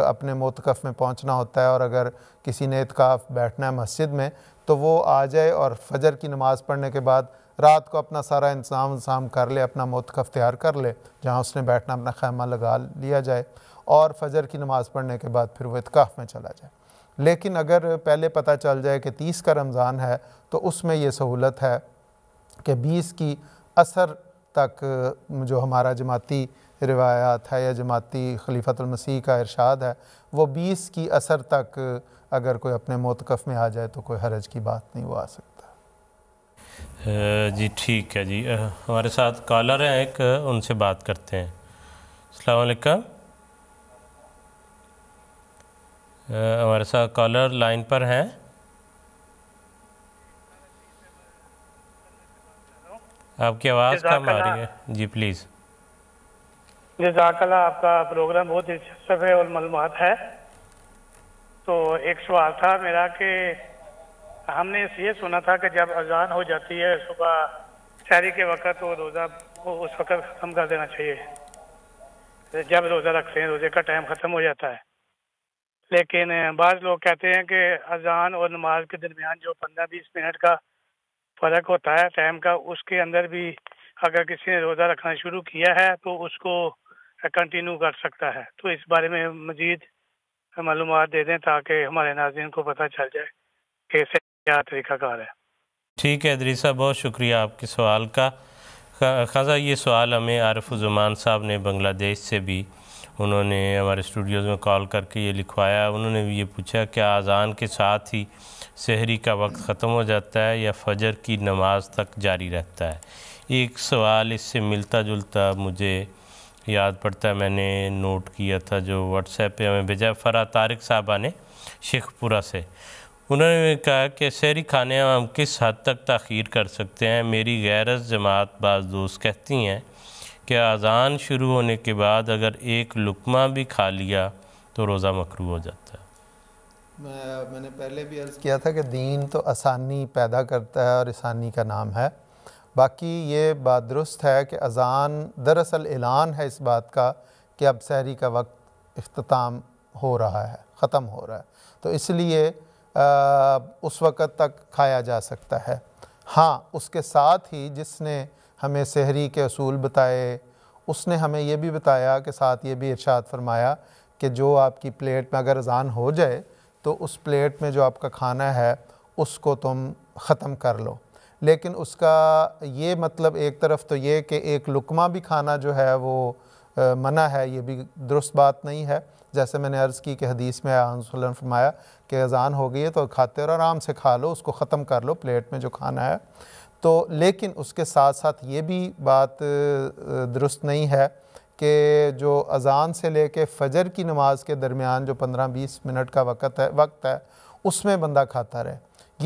अपने मोतकफ़ में पहुंचना होता है और अगर किसी ने इतकाफ़ बैठना है मस्जिद में तो वो आ जाए और फजर की नमाज़ पढ़ने के बाद रात को अपना सारा इंतज़ाम इंतज़ाम कर ले अपना मोतकफ़ तैयार कर ले जहाँ उसने बैठना अपना खैमा लगा लिया जाए और फजर की नमाज़ पढ़ने के बाद फिर वो इतकाफ़ में चला जाए लेकिन अगर पहले पता चल जाए कि तीस का रमज़ान है तो उसमें ये सहूलत है कि बीस की असर तक जो हमारा जमाती रिवायात है या जमाती खलीफतमसीह का इरशाद है वो बीस की असर तक अगर कोई अपने मोतकफ़ में आ जाए तो कोई हरज की बात नहीं वो आ सकता जी ठीक है जी हमारे साथ कॉलर है एक उनसे बात करते हैं अलैक्म हमारे साथ कॉलर लाइन पर हैं आपकी आवाज़ कम आ रही है जी प्लीज़ जजाकला आपका प्रोग्राम बहुत दिलचस्प अच्छा है और मलूम है तो एक सवाल था मेरा कि हमने ये सुना था कि जब अजान हो जाती है सुबह शहरी के वक़्त तो रोज़ा उस वक़्त ख़त्म कर देना चाहिए जब रोज़ा रखते हैं रोज़े का टाइम ख़त्म हो जाता है लेकिन बाद लोग कहते हैं कि अजान और नमाज के दरमियान जो पंद्रह बीस मिनट का फ़र्क होता है टाइम का उसके अंदर भी अगर किसी ने रोज़ा रखना शुरू किया है तो उसको कंटिन्यू कर सकता है तो इस बारे में मजीद मालूम दे दें ताकि हमारे नाजिन को पता चल जाए कैसे क्या तरीक़ाकार है ठीक है अदरीसा बहुत शुक्रिया आपके सवाल का खजा ये सवाल हमें आरफ साहब ने बांग्लादेश से भी उन्होंने हमारे स्टूडियोज़ में कॉल करके ये लिखवाया उन्होंने भी ये पूछा क्या अजान के साथ ही शहरी का वक्त ख़त्म हो जाता है या फजर की नमाज तक जारी रहता है एक सवाल इससे मिलता जुलता मुझे याद पड़ता है मैंने नोट किया था जो व्हाट्सएप पे हमें भेजा फ़रा तारिक साहबा ने शेखपुरा से उन्होंने कहा कि शहरी खाने हम किस हद तक तखीर कर सकते हैं मेरी गैरस जमात बाज दोस्त कहती हैं कि अज़ान शुरू होने के बाद अगर एक लुकमा भी खा लिया तो रोज़ा मकरू हो जाता है मैं मैंने पहले भी अर्ज़ किया था कि दीन तो आसानी पैदा करता है और आसानी का नाम है बाकी ये बात दुरुस्त है कि अज़ान दरअसल ऐलान है इस बात का कि अब सहरी का वक्त अख्ताम हो रहा है ख़त्म हो रहा है तो इसलिए उस वक़्त तक खाया जा सकता है हाँ उसके साथ ही जिसने हमें सहरी के असूल बताए उसने हमें यह भी बताया कि साथ ये भी इर्शाद फरमाया कि जो आपकी प्लेट में अगर अजान हो जाए तो उस प्लेट में जो आपका खाना है उसको तुम ख़त्म कर लो लेकिन उसका ये मतलब एक तरफ तो ये कि एक लुकमा भी खाना जो है वो मना है ये भी दुरुस्त बात नहीं है जैसे मैंने अर्ज़ की कि हदीस में आयान फरमाया कि अजान हो गई है तो खाते और आराम से खा लो उसको ख़त्म कर लो प्लेट में जो खाना है तो लेकिन उसके साथ साथ ये भी बात दुरुस्त नहीं है कि जो अज़ान से ले कर फजर की नमाज के दरमियान जो पंद्रह बीस मिनट का वक़्त है वक्त है उसमें बंदा खाता रहे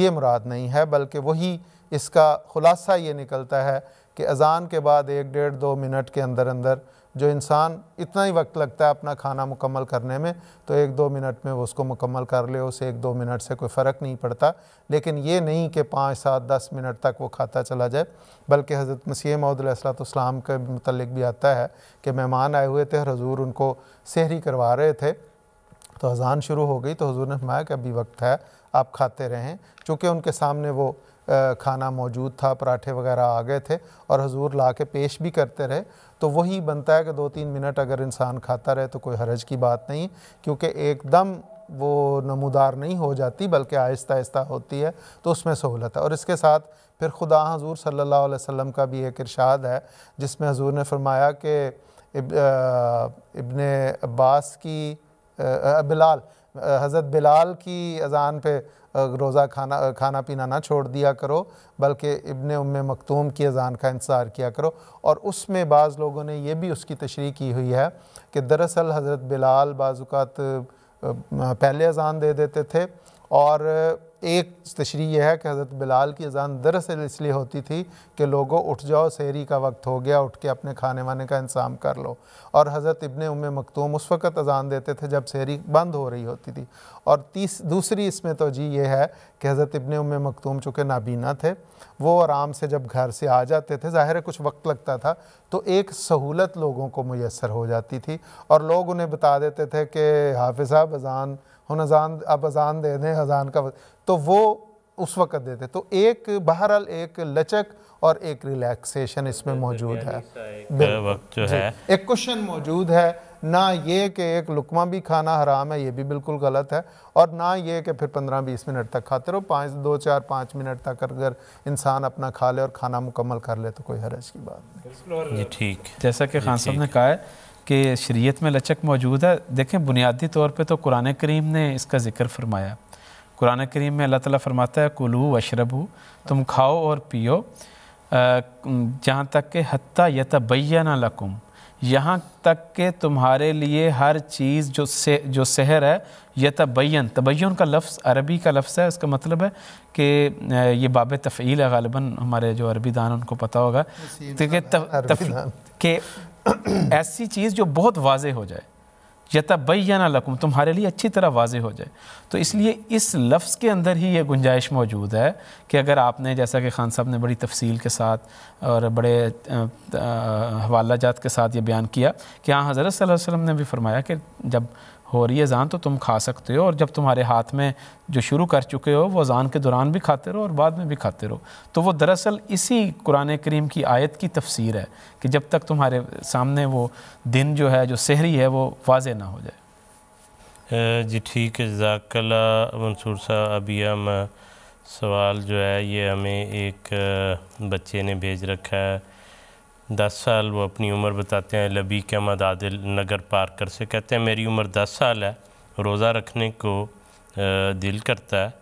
ये मुराद नहीं है बल्कि वही इसका ख़ुलासा ये निकलता है कि अज़ान के बाद एक डेढ़ दो मिनट के अंदर अंदर जो इंसान इतना ही वक्त लगता है अपना खाना मुकम्मल करने में तो एक दो मिनट में उसको मुकम्मल कर ले उसे एक दो मिनट से कोई फ़र्क नहीं पड़ता लेकिन ये नहीं कि पाँच सात दस मिनट तक वो खाता चला जाए बल्कि हज़रत मसीह महदलाम के मतलब भी आता है कि मेहमान आए हुए थे हजूर उनको सहरी करवा रहे थे तो अजान शुरू हो गई तो हजूर ने फरमाया कि अभी वक्त है आप खाते रहें चूँकि उनके सामने वो खाना मौजूद था पराठे वगैरह आ गए थे और हजूर ला के पेश भी करते रहे तो वही बनता है कि दो तीन मिनट अगर इंसान खाता रहे तो कोई हरज की बात नहीं क्योंकि एकदम वो नमूदार नहीं हो जाती बल्कि आहिस्ता आहिस्ता होती है तो उसमें सहूलत है और इसके साथ फिर खुदा हजूर सल्ला वसम का भी एक इरशाद है जिसमें हजूर ने फरमाया कि इबन अब्बास की बिलाल हज़रत बिलाल की अजान पे रोज़ा खाना खाना पीना ना छोड़ दिया करो बल्कि इबन उम मखतूम की अजान का इंतज़ार किया करो और उसमें बाज़ लोगों ने यह भी उसकी तशरी की हुई है कि दरअसल हज़रत बिलाल बाज़ात पहले अजान दे देते थे और एक तशरी यह है कि हज़रत बिलाल की अजान दरअसल इसलिए होती थी कि लोगों उठ जाओ शहरी का वक्त हो गया उठ के अपने खाने वाने का इंतजाम कर लो और हज़रत इबन उम मखतूम उस वक़्त अजान देते थे जब शहरी बंद हो रही होती थी और तीस दूसरी इसमें तोजी ये है कि हज़रत इबन उम मखतूम चूँकि नाबीना थे वो आराम से जब घर से आ जाते थे ज़ाहिर कुछ वक्त लगता था तो एक सहूलत लोगों को मैसर हो जाती थी और लोग उन्हें बता देते थे कि हाफि साहब अजान हूँ अजान अब अजान दे दें अजान का तो वो उस वक़्त दें तो एक बहरहाल एक लचक और एक रिलैक्सेशन इसमें मौजूद है वक्त जो है एक क्वेश्चन मौजूद है ना ये कि एक लुकमा भी खाना हराम है ये भी बिल्कुल गलत है और ना ये कि फिर पंद्रह बीस मिनट तक खाते रहो पाँच दो चार पाँच मिनट तक अगर इंसान अपना खा ले और खाना मुकम्मल कर ले तो कोई हरज की बात नहीं ठीक जैसा कि खान साहब ने कहा है कि शरीयत में लचक मौजूद है देखें बुनियादी तौर पे तो कुरान करीम ने इसका ज़िक्र फरमाया कुरान करीम में अल्लाह ताला फरमाता है कुलू अशरबू तुम खाओ और पियो जहाँ तक कि हती तबैया लकुम यहाँ तक के तुम्हारे लिए हर चीज़ जो से जो शहर है यह तबैन तबैन का लफ्ज़ अरबी का लफ्ज़ है इसका मतलब है कि ये बाब तफ़ील है गालिबा हमारे जो अरबी दान उनको पता होगा तो कि के ऐसी चीज़ जो बहुत वाज हो जाए यतबैना लकुम तुम्हारे लिए अच्छी तरह वाज हो जाए तो इसलिए इस लफ्ज़ के अंदर ही ये गुंजाइश मौजूद है कि अगर आपने जैसा कि खान साहब ने बड़ी तफसील के साथ और बड़े हवाला जात के साथ ये बयान किया कि हाँ हज़रत वसम ने भी फरमाया कि जब हो रही है जान तो तुम खा सकते हो और जब तुम्हारे हाथ में जो शुरू कर चुके हो वो जान के दौरान भी खाते रहो और बाद में भी खाते रहो तो वो दरअसल इसी कुरान करीम की आयत की तफसीर है कि जब तक तुम्हारे सामने वो दिन जो है जो सहरी है वो वाज ना हो जाए जी ठीक है जाकला मंसूर साहब अभी हम सवाल जो है ये हमें एक बच्चे ने भेज रखा है दस साल वो अपनी उम्र बताते हैं लबी के अहमद आदिल नगर पार्कर से कहते हैं मेरी उम्र दस साल है रोज़ा रखने को दिल करता है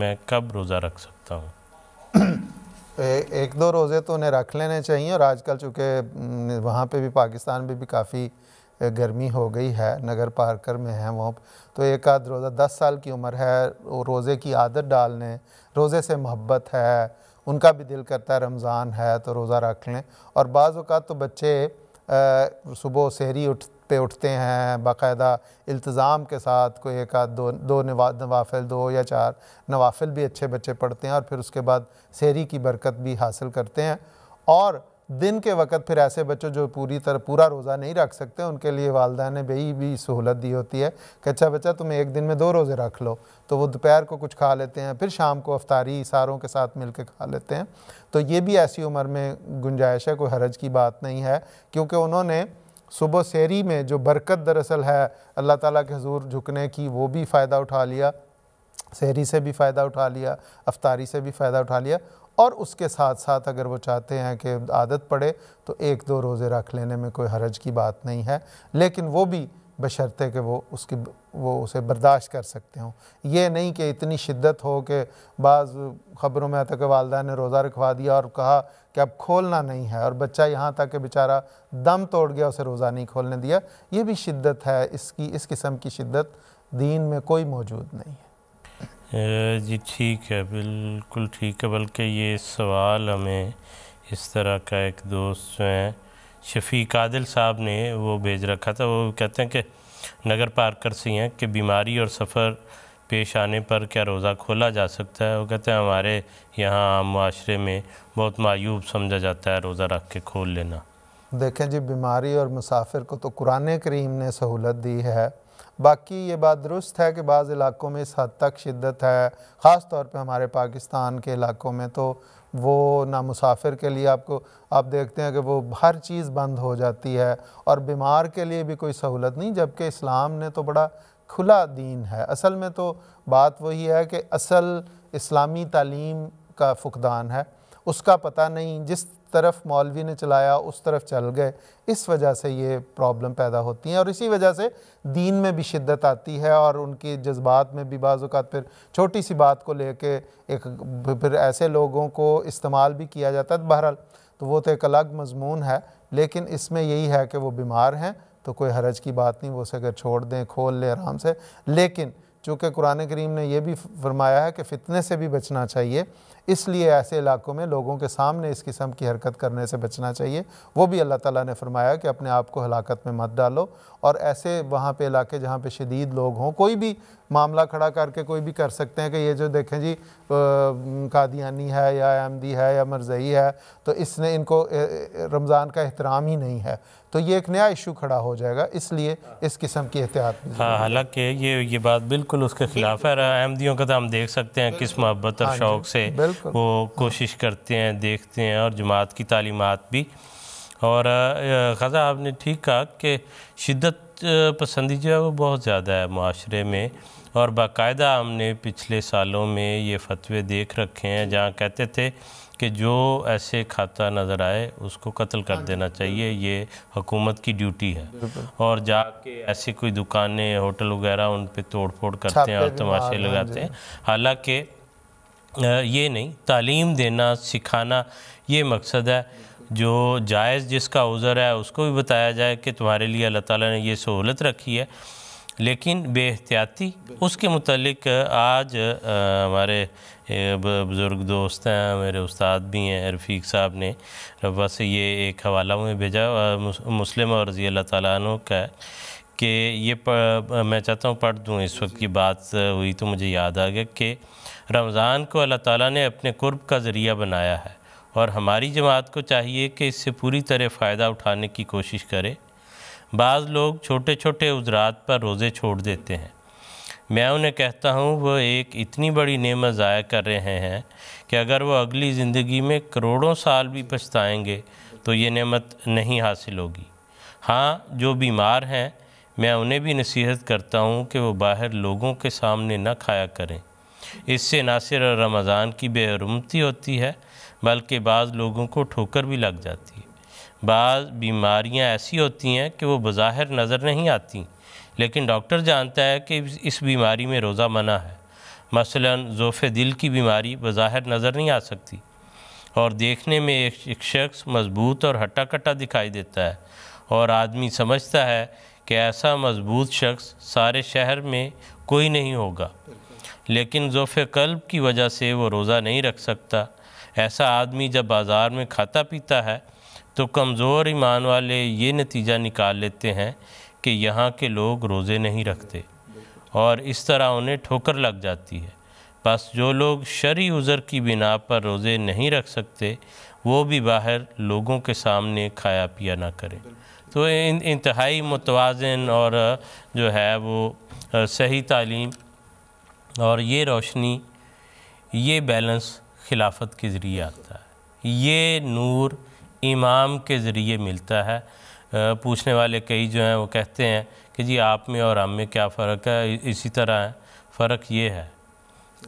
मैं कब रोज़ा रख सकता हूँ एक दो रोज़े तो उन्हें रख लेने चाहिए और आजकल चूँकि वहाँ पे भी पाकिस्तान में भी काफ़ी गर्मी हो गई है नगर पार्कर में है वो तो एक आध रोज़ा दस साल की उम्र है रोज़े की आदत डालने रोज़े से मोहब्बत है उनका भी दिल करता है रमज़ान है तो रोज़ा रख लें और बाज़ात तो बच्चे सुबह शहरी उठ पे उठते हैं बाकायदा इल्तज़ाम के साथ कोई एक आध दो दो नवा नवाफिल दो या चार नवाफिल भी अच्छे बच्चे पढ़ते हैं और फिर उसके बाद शहरी की बरकत भी हासिल करते हैं और दिन के वक्त फिर ऐसे बच्चों जो पूरी तरह पूरा रोज़ा नहीं रख सकते उनके लिए वालदा ने बई भी सहूलत दी होती है कि अच्छा बच्चा तुम एक दिन में दो रोज़े रख लो तो वो दोपहर को कुछ खा लेते हैं फिर शाम को अफ्तारी सारों के साथ मिल के खा लेते हैं तो ये भी ऐसी उम्र में गुंजाइश है कोई हरज की बात नहीं है क्योंकि उन्होंने सुबह सैरी में जो बरकत दरअसल है अल्लाह ताला के हजूर झुकने की वो भी फ़ायदा उठा लिया शहरी से भी फ़ायदा उठा लिया अफ्तारी से भी फ़ायदा उठा लिया और उसके साथ साथ अगर वो चाहते हैं कि आदत पड़े तो एक दो रोज़े रख लेने में कोई हरज की बात नहीं है लेकिन वो भी बशर्ते कि वो उसकी वो उसे बर्दाश्त कर सकते हों ये नहीं कि इतनी शिद्दत हो कि बाज़ ख़बरों में आता कि वालदा ने रोज़ा रखवा दिया और कहा कि अब खोलना नहीं है और बच्चा यहाँ तक कि बेचारा दम तोड़ गया उसे रोज़ा नहीं खोलने दिया ये भी शिद्दत है इसकी इस किस्म की शिद्दत दीन में कोई मौजूद नहीं है जी ठीक है बिल्कुल ठीक है बल्कि ये सवाल हमें इस तरह का एक दोस्त जो है शफीक आदिल साहब ने वो भेज रखा था वो कहते हैं कि नगर पार्कर से हैं कि बीमारी और सफ़र पेश आने पर क्या रोज़ा खोला जा सकता है वो कहते हैं हमारे यहाँ आम माशरे में बहुत मायूब समझा जाता है रोज़ा रख के खोल लेना देखें जी बीमारी और मुसाफिर को तो कुरान करीम ने सहूलत दी है बाकी ये बात दुरुस्त है कि बाज़ इलाकों में इस हद तक शिद्दत है ख़ास तौर पे हमारे पाकिस्तान के इलाकों में तो वो ना मुसाफिर के लिए आपको आप देखते हैं कि वो हर चीज़ बंद हो जाती है और बीमार के लिए भी कोई सहूलत नहीं जबकि इस्लाम ने तो बड़ा खुला दीन है असल में तो बात वही है कि असल इस्लामी तालीम का फुकदान है उसका पता नहीं जिस तरफ मौलवी ने चलाया उस तरफ चल गए इस वजह से ये प्रॉब्लम पैदा होती हैं और इसी वजह से दीन में भी शिद्दत आती है और उनके जज्बात में भी बाज़ात फिर छोटी सी बात को लेके एक फिर ऐसे लोगों को इस्तेमाल भी किया जाता है बहरहाल तो वो तो एक अलग मजमून है लेकिन इसमें यही है कि वो बीमार हैं तो कोई हरज की बात नहीं वो उसे अगर छोड़ दें खोल लें आराम से लेकिन चूँकि कुरान करीम ने यह भी फरमाया है कि फ़ितने से भी बचना चाहिए इसलिए ऐसे इलाकों में लोगों के सामने इस किस्म की हरकत करने से बचना चाहिए वो भी अल्लाह ताला ने फरमाया कि अपने आप को हलाकत में मत डालो और ऐसे वहाँ पे इलाके जहाँ पे शदीद लोग हों कोई भी मामला खड़ा करके कोई भी कर सकते हैं कि ये जो देखें जी कादियानी है या आमदी है या मरजई है तो इसने इनको रमज़ान का एहतराम ही नहीं है तो ये एक नया इशू खड़ा हो जाएगा इसलिए इस किस्म की एहतियात हाँ हालांकि ये ये बात बिल्कुल उसके खिलाफ है अहमदियों का तो हम देख सकते हैं किस मोहब्बत और हाँ शौक से वो कोशिश करते हैं देखते हैं और जमात की तालीमत भी और ख़जा आपने ठीक कहा कि शिदत वो बहुत ज़्यादा है माशरे में और बाकायदा हमने पिछले सालों में ये फतवे देख रखे हैं जहाँ कहते थे कि जो ऐसे खाता नज़र आए उसको कत्ल कर हाँ देना चाहिए ये हुकूमत की ड्यूटी है और जाके ऐसी कोई दुकानें होटल वगैरह उन पर तोड़ फोड़ करते हैं और तमाशे हाँ लगाते हैं हालांकि ये नहीं तालीम देना सिखाना ये मकसद है जो जायज़ जिसका उज़र है उसको भी बताया जाए कि तुम्हारे लिए अल्लाह ताला ने ये सहूलत रखी है लेकिन बेहतियाती उसके मतलब आज हमारे बुज़ुर्ग दोस्त हैं मेरे उस्ताद भी हैं रफ़ीक साहब ने रबा से ये एक हवाला में भेजा मुस्लिम और रज़ी अल्लाह तु का कि ये मैं चाहता हूँ पढ़ दूँ इस वक्त की बात हुई तो मुझे याद आ गया कि रमज़ान को अल्लाह ताला ने अपने कुर्ब का ज़रिया बनाया है और हमारी जमात को चाहिए कि इससे पूरी तरह फ़ायदा उठाने की कोशिश करे बाज़ लोग छोटे छोटे उजरात पर रोज़े छोड़ देते हैं मैं उन्हें कहता हूँ वह एक इतनी बड़ी नेमत ज़ाया कर रहे हैं कि अगर वह अगली ज़िंदगी में करोड़ों साल भी पछताएँगे तो ये नेमत नहीं हासिल होगी हाँ जो बीमार हैं मैं उन्हें भी नसीहत करता हूँ कि वह बाहर लोगों के सामने ना खाया करें इससे ना सिर्फ रमज़ान की बेहरमती होती है बल्कि बाज़ लोगों को ठोकर भी लग जाती है बाज़ बीमारियां ऐसी होती हैं कि वो बज़ाहिर नज़र नहीं आती लेकिन डॉक्टर जानता है कि इस बीमारी में रोज़ा मना है मसलन ज़ोफ़ दिल की बीमारी बज़ाहिर नज़र नहीं आ सकती और देखने में एक शख्स मज़बूत और हट्टा कट्टा दिखाई देता है और आदमी समझता है कि ऐसा मज़बूत शख्स सारे शहर में कोई नहीं होगा लेकिन ज़ोफ़ कल्ब की वजह से वो रोज़ा नहीं रख सकता ऐसा आदमी जब बाज़ार में खाता पीता है तो कमज़ोर ईमान वाले ये नतीजा निकाल लेते हैं कि यहाँ के लोग रोज़े नहीं रखते और इस तरह उन्हें ठोकर लग जाती है बस जो लोग शरी उज़र की बिना पर रोज़े नहीं रख सकते वो भी बाहर लोगों के सामने खाया पिया ना करें तो इन इंतहाई मुतवाजन और जो है वो सही तालीम और ये रोशनी ये बैलेंस खिलाफत के ज़रिए आता है ये नूर इमाम के ज़रिए मिलता है पूछने वाले कई जो हैं वो कहते हैं कि जी आप में और हम में क्या फ़र्क है इसी तरह है फ़र्क ये है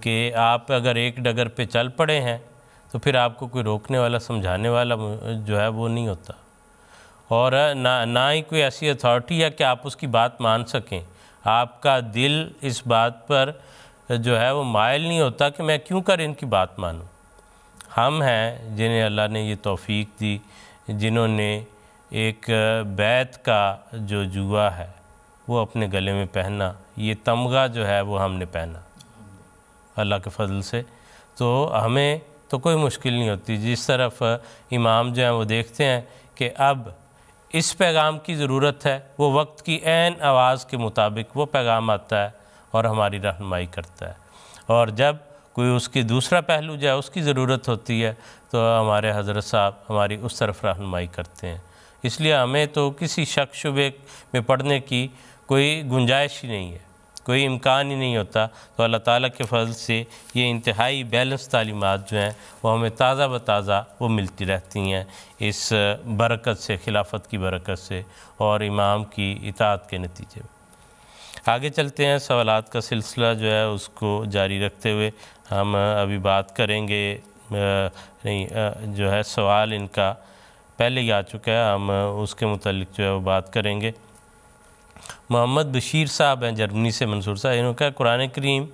कि आप अगर एक डगर पे चल पड़े हैं तो फिर आपको कोई रोकने वाला समझाने वाला जो है वो नहीं होता और ना ना ही कोई ऐसी अथॉरिटी है कि आप उसकी बात मान सकें आपका दिल इस बात पर जो है वो मायल नहीं होता कि मैं क्यों कर इनकी बात मानूं हम हैं जिन्हें अल्लाह ने ये तौफीक दी जिन्होंने एक बैत का जो जुआ है वो अपने गले में पहना ये तमगा जो है वो हमने पहना अल्लाह के फजल से तो हमें तो कोई मुश्किल नहीं होती जिस तरफ इमाम जो हैं वो देखते हैं कि अब इस पैगाम की ज़रूरत है वो वक्त की एन आवाज़ के मुताबिक वो पैगाम आता है और हमारी रहनमाई करता है और जब कोई उसकी दूसरा पहलू जो है उसकी ज़रूरत होती है तो हमारे हजरत साहब हमारी उस तरफ रहनुमाई करते हैं इसलिए हमें तो किसी शक शुबे में पढ़ने की कोई गुंजाइश ही नहीं है कोई इम्कान ही नहीं होता तो अल्लाह ताला के फजल से ये इंतहाई बैलेंस तालीमत जो हैं वो हमें ताज़ा ब ताज़ा वो मिलती रहती हैं इस बरकत से खिलाफत की बरकत से और इमाम की इतात के नतीजे में आगे चलते हैं सवाल का सिलसिला जो है उसको जारी रखते हुए हम अभी बात करेंगे नहीं जो है सवाल इनका पहले ही आ चुका है हम उसके मतलब जो है वो बात करेंगे मोहम्मद बशीर साहब हैं जर्मनी से मंसूर साहब इन्होंने कहा कुरान करीम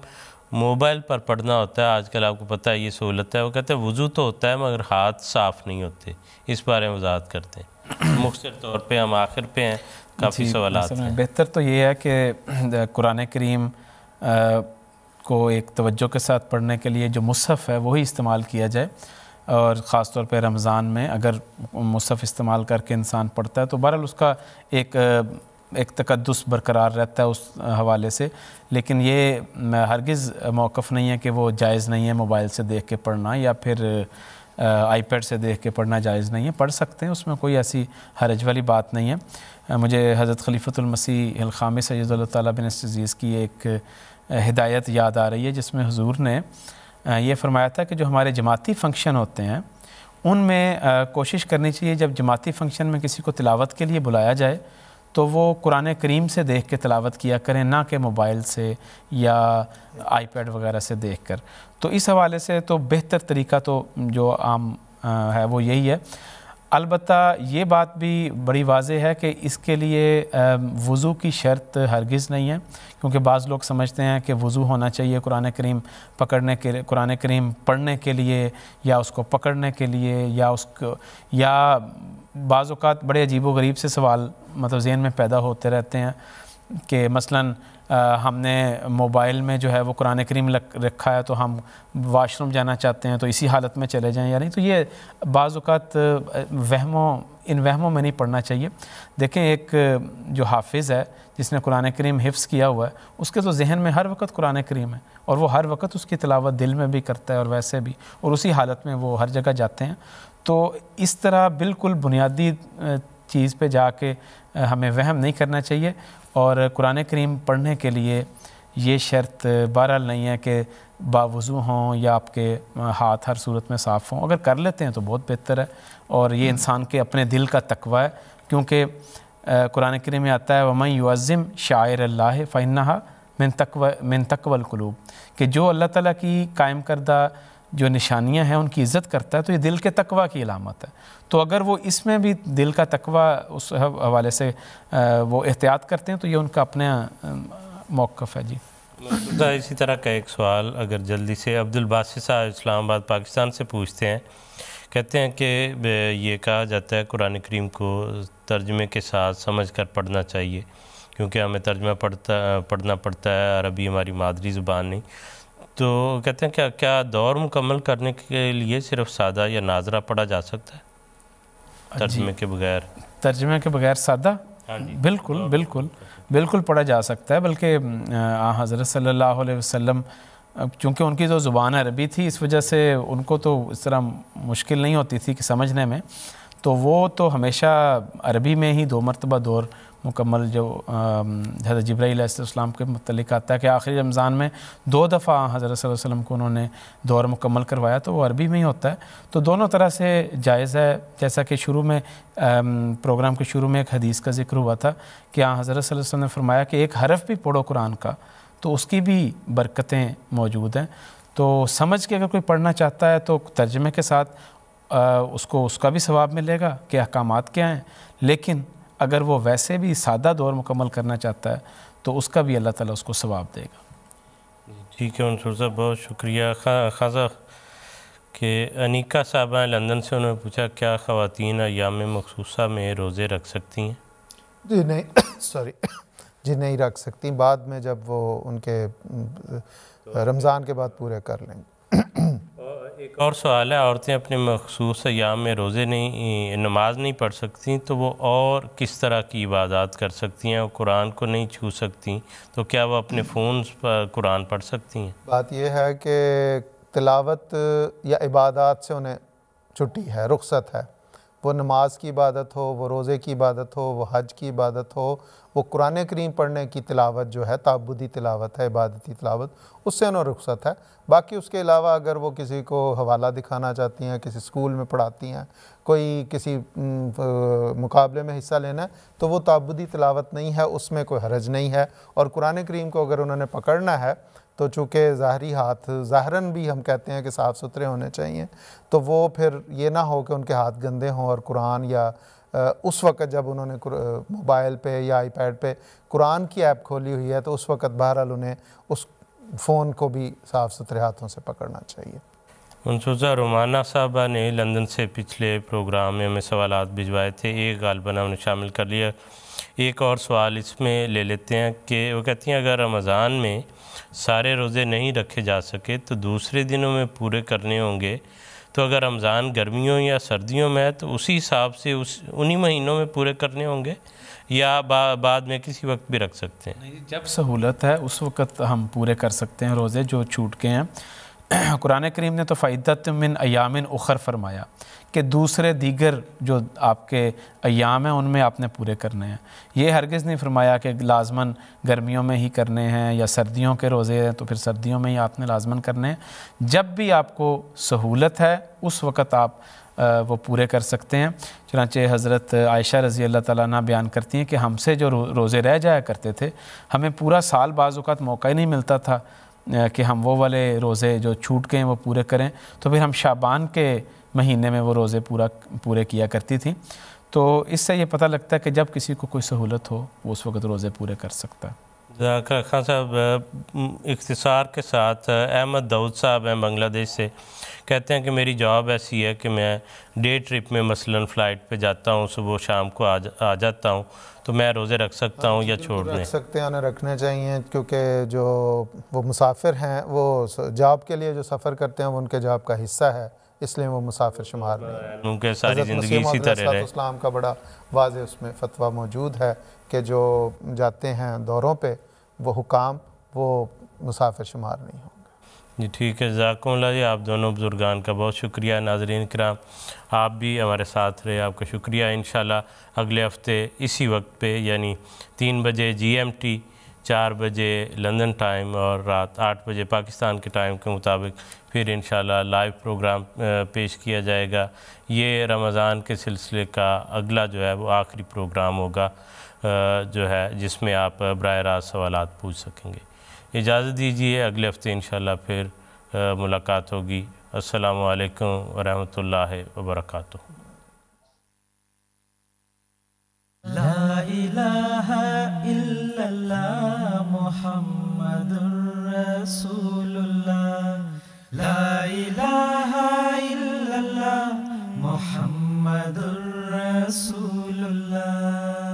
मोबाइल पर पढ़ना होता है आजकल आपको पता है ये सहूलत है वो कहते हैं वज़ू तो होता है मगर हाथ साफ़ नहीं होते इस बारे में वजाहत करते हैं मुख्तर तौर पर हम आखिर पे हैं काफ़ी सवाल बेहतर तो ये है कि कुरान करीम को एक तवज्जो के साथ पढ़ने के लिए जो मुसहफ़ है वही इस्तेमाल किया जाए और ख़ास तौर पर रमज़ान में अगर मुसहफ़ इस्तेमाल करके इंसान पढ़ता है तो बहरहाल उसका एक एक तकदस बरकरार रहता है उस हवाले से लेकिन ये हरगिज़ मौक़ नहीं है कि वो जायज़ नहीं है मोबाइल से देख के पढ़ना या फिर आईपैड से देख के पढ़ना जायज़ नहीं है पढ़ सकते हैं उसमें कोई ऐसी हरज वाली बात नहीं है मुझे हज़रत ख़लीफ़तमसी ख़ाम सैद बिन तज़ीज़ की एक हिदायत याद आ रही है जिसमें हजूर ने यह फरमाया था कि जो हमारे जमाती फ़ंक्शन होते हैं उनमें कोशिश करनी चाहिए जब जमाती फ़ंक्शन में किसी को तिलावत के लिए बुलाया जाए तो वो कुरान करीम से देख के तलावत किया करें ना कि मोबाइल से या आईपैड वगैरह से देख कर तो इस हवाले से तो बेहतर तरीका तो जो आम है वो यही है अलबत् ये बात भी बड़ी वाज है कि इसके लिए वज़ू की शर्त हरगिज़ नहीं है क्योंकि बाज़ लोग समझते हैं कि वज़ू होना चाहिए कुरान करीम पकड़ने के कुरान करीम पढ़ने के लिए या उसको पकड़ने के लिए या उसको या बाज़ात बड़े अजीब व गरीब से सवाल मतलब जहन में पैदा होते रहते हैं कि मसला हमने मोबाइल में जो है वो कुरान करीम रखा है तो हम वाशरूम जाना चाहते हैं तो इसी हालत में चले जाएँ या नहीं तो ये बाज़ात वहमों इन वहमों में नहीं पढ़ना चाहिए देखें एक जो हाफिज़ है जिसने कुरान करीम हिफ्स किया हुआ है उसके तो जहन में हर वक्त कुरान करीम है और वो हर वक्त उसकी तलावत दिल में भी करता है और वैसे भी और उसी हालत में वो हर जगह जाते हैं तो इस तरह बिल्कुल बुनियादी चीज़ पे जाके हमें वहम नहीं करना चाहिए और कुरान करीम पढ़ने के लिए ये शर्त बहरहाल नहीं है कि बावज़ू हों या आपके हाथ हर सूरत में साफ़ हों अगर कर लेते हैं तो बहुत बेहतर है और ये हम्म। इंसान के अपने दिल का तकवा है क्योंकि कुरान करीम में आता है वमई युज़िम शायर अल्लाह फ़ैनहा मिन तकवा मिन तकवल कलूब कि जो अल्लाह ताला की कायम करदा जो निशानियाँ हैं उनकी इज़्ज़त करता है तो ये दिल के तकवा की अलामत है तो अगर वो इसमें भी दिल का तकवा उस हवाले से वो एहतियात करते हैं तो ये उनका अपना मौक़ है जी इसी तरह का एक सवाल अगर जल्दी से अब्दुल बासी साहब इस्लामाबाद पाकिस्तान से पूछते हैं कहते हैं कि ये कहा जाता है कुरान करीम को तर्जमे के साथ समझ कर पढ़ना चाहिए क्योंकि हमें तर्जमा पढ़ता पढ़ना पड़ता है अरबी हमारी मादरी ज़ुबान नहीं तो कहते हैं क्या क्या दौर मुकम्मल करने के लिए सिर्फ सादा या नाजरा पढ़ा जा सकता है हाँ तर्जमे के बगैर तर्जमे के बगैर सादा हाँ बिल्कुल बिल्कुल बिल्कुल पढ़ा जा सकता है बल्कि हज़रत सल्लल्लाहु अलैहि वसल्लम चूँकि उनकी जो ज़ुबान अरबी थी इस वजह से उनको तो इस तरह मुश्किल नहीं होती थी कि समझने में तो वो तो हमेशा अरबी में ही दो मरतबा दौर मुकम्मल जो हज़रत जब्राईसम के मतलब आता है कि आखिरी रमज़ान में दो दफ़ा हज़रत वसलम को उन्होंने दौर मुकम्मल करवाया तो वो अरबी में ही होता है तो दोनों तरह से जायज़ है जैसा कि शुरू में प्रोग्राम के शुरू में एक हदीस का जिक्र हुआ था कि हाँ हज़रत वसलम ने फरमाया कि एक हरफ भी पढ़ो कुरान का तो उसकी भी बरकतें मौजूद हैं तो समझ के अगर कोई पढ़ना चाहता है तो तर्जमे के साथ आ, उसको उसका भी सवाब मिलेगा कि अहकाम क्या हैं लेकिन अगर वो वैसे भी सादा दौर मुकम्मल करना चाहता है तो उसका भी अल्लाह ताला उसको सवाब देगा ठीक है अंसुर साहब बहुत शुक्रिया खा खाजा कि अनिका हैं लंदन से उन्होंने पूछा क्या ख़वान अयाम मखसूसा में रोज़े रख सकती हैं जी नहीं सॉरी जी नहीं रख सकती बाद में जब वो उनके तो- रमज़ान के बाद पूरे कर लेंगे एक और सवाल है औरतें अपने मखसूस याम में रोज़े नहीं नमाज नहीं पढ़ सकती तो वो और किस तरह की इबादत कर सकती हैं और कुरान को नहीं छू सकती तो क्या वो अपने फ़ोन पर कुरान पढ़ सकती हैं बात यह है कि तलावत या इबादत से उन्हें छुट्टी है रुख्सत है वो नमाज की इबादत हो वो रोज़े की इबादत हो वो हज की इबादत हो वो कुरान करीम पढ़ने की तिलावत जो है ताबुदी तिलावत है इबादती तिलावत उससे उन्हें रुख्सत है बाकी उसके अलावा अगर वो किसी को हवाला दिखाना चाहती हैं किसी स्कूल में पढ़ाती हैं कोई किसी मुकाबले में हिस्सा लेना है तो वो ताबुदी तिलावत नहीं है उसमें कोई हरज नहीं है और कुरान करीम को अगर उन्होंने पकड़ना है तो चूँकि ज़ाहरी हाथ ज़ाहरन भी हम कहते हैं कि साफ़ सुथरे होने चाहिए तो वो फिर ये ना हो कि उनके हाथ गंदे हों और कुरान या उस वक़्त जब उन्होंने मोबाइल पे या आईपैड पे कुरान की ऐप खोली हुई है तो उस वक़्त बहरहाल उन्हें उस फ़ोन को भी साफ़ सुथरे हाथों से पकड़ना चाहिए मनसूजा रोमाना साहबा ने लंदन से पिछले प्रोग्राम में हमें सवाल भिजवाए थे एक गालबना उन्हें शामिल कर लिया एक और सवाल इसमें ले लेते हैं कि वो कहती हैं अगर रमज़ान में सारे रोज़े नहीं रखे जा सके तो दूसरे दिनों में पूरे करने होंगे तो अगर रमज़ान गर्मियों या सर्दियों में है तो उसी हिसाब से उस उन्हीं महीनों में पूरे करने होंगे या बा, बाद में किसी वक्त भी रख सकते हैं जब सहूलत है उस वक्त हम पूरे कर सकते हैं रोज़े जो छूट के हैं कुरान करीम ने तो फ़ायदा तमिन अयामिन उखर फरमाया कि दूसरे दीगर जो आपके अयाम हैं उनमें आपने पूरे करने हैं ये हरगिज़ नहीं फरमाया कि लाजमन गर्मियों में ही करने हैं या सर्दियों के रोज़े हैं तो फिर सर्दियों में ही आपने लाजमन करने हैं जब भी आपको सहूलत है उस वक़्त आप वो पूरे कर सकते हैं चनाचे हज़रत आयशा रज़ी अल्लाह ताली बयान करती हैं कि हमसे जो रोज़े रह जाया करते थे हमें पूरा साल बाज़ात मौका ही नहीं मिलता था कि हम वो वाले रोज़े जो छूट गए वो पूरे करें तो फिर हम शाबान के महीने में वो रोज़े पूरा पूरे किया करती थी तो इससे ये पता लगता है कि जब किसी को कोई सहूलत हो वो उस वक्त रोज़े पूरे कर सकता है खान साहब इख्तसार के साथ अहमद दाऊद साहब हैं बांग्लादेश से कहते हैं कि मेरी जॉब ऐसी है कि मैं डे ट्रिप में मसलन फ़्लाइट पे जाता हूँ सुबह शाम को आ, जा, आ जाता हूँ तो मैं रोज़े रख सकता हाँ, हूँ या छोड़ रख सकते हैं उन्हें रखने चाहिए क्योंकि जो वो मुसाफिर हैं वो जॉब के लिए जो सफ़र करते हैं वो उनके जॉब का हिस्सा है इसलिए वो मुसाफिर शुमार नहीं सारी ज़िंदगी इसी तरह इस्लाम का बड़ा वाज उसमें फतवा मौजूद है कि जो जाते हैं दौरों पर वो हुकाम वो मुसाफिर शुमार नहीं होंगे जी ठीक है जाकुल्ला जी आप दोनों बुजुर्गान का बहुत शुक्रिया नाजरीन कराम आप भी हमारे साथ रहे आपका शुक्रिया इन अगले हफ़्ते इसी वक्त पे यानी तीन बजे जीएमटी चार बजे लंदन टाइम और रात आठ बजे पाकिस्तान के टाइम के मुताबिक फिर इन लाइव प्रोग्राम पेश किया जाएगा ये रमज़ान के सिलसिले का अगला जो है वो आखिरी प्रोग्राम होगा जो है जिसमें आप बर रास्त सवाल पूछ सकेंगे इजाज़त दीजिए अगले हफ़्ते इन फिर मुलाकात होगी असलकम वरहमत ला वरक لا إله إلا الله محمد رسول الله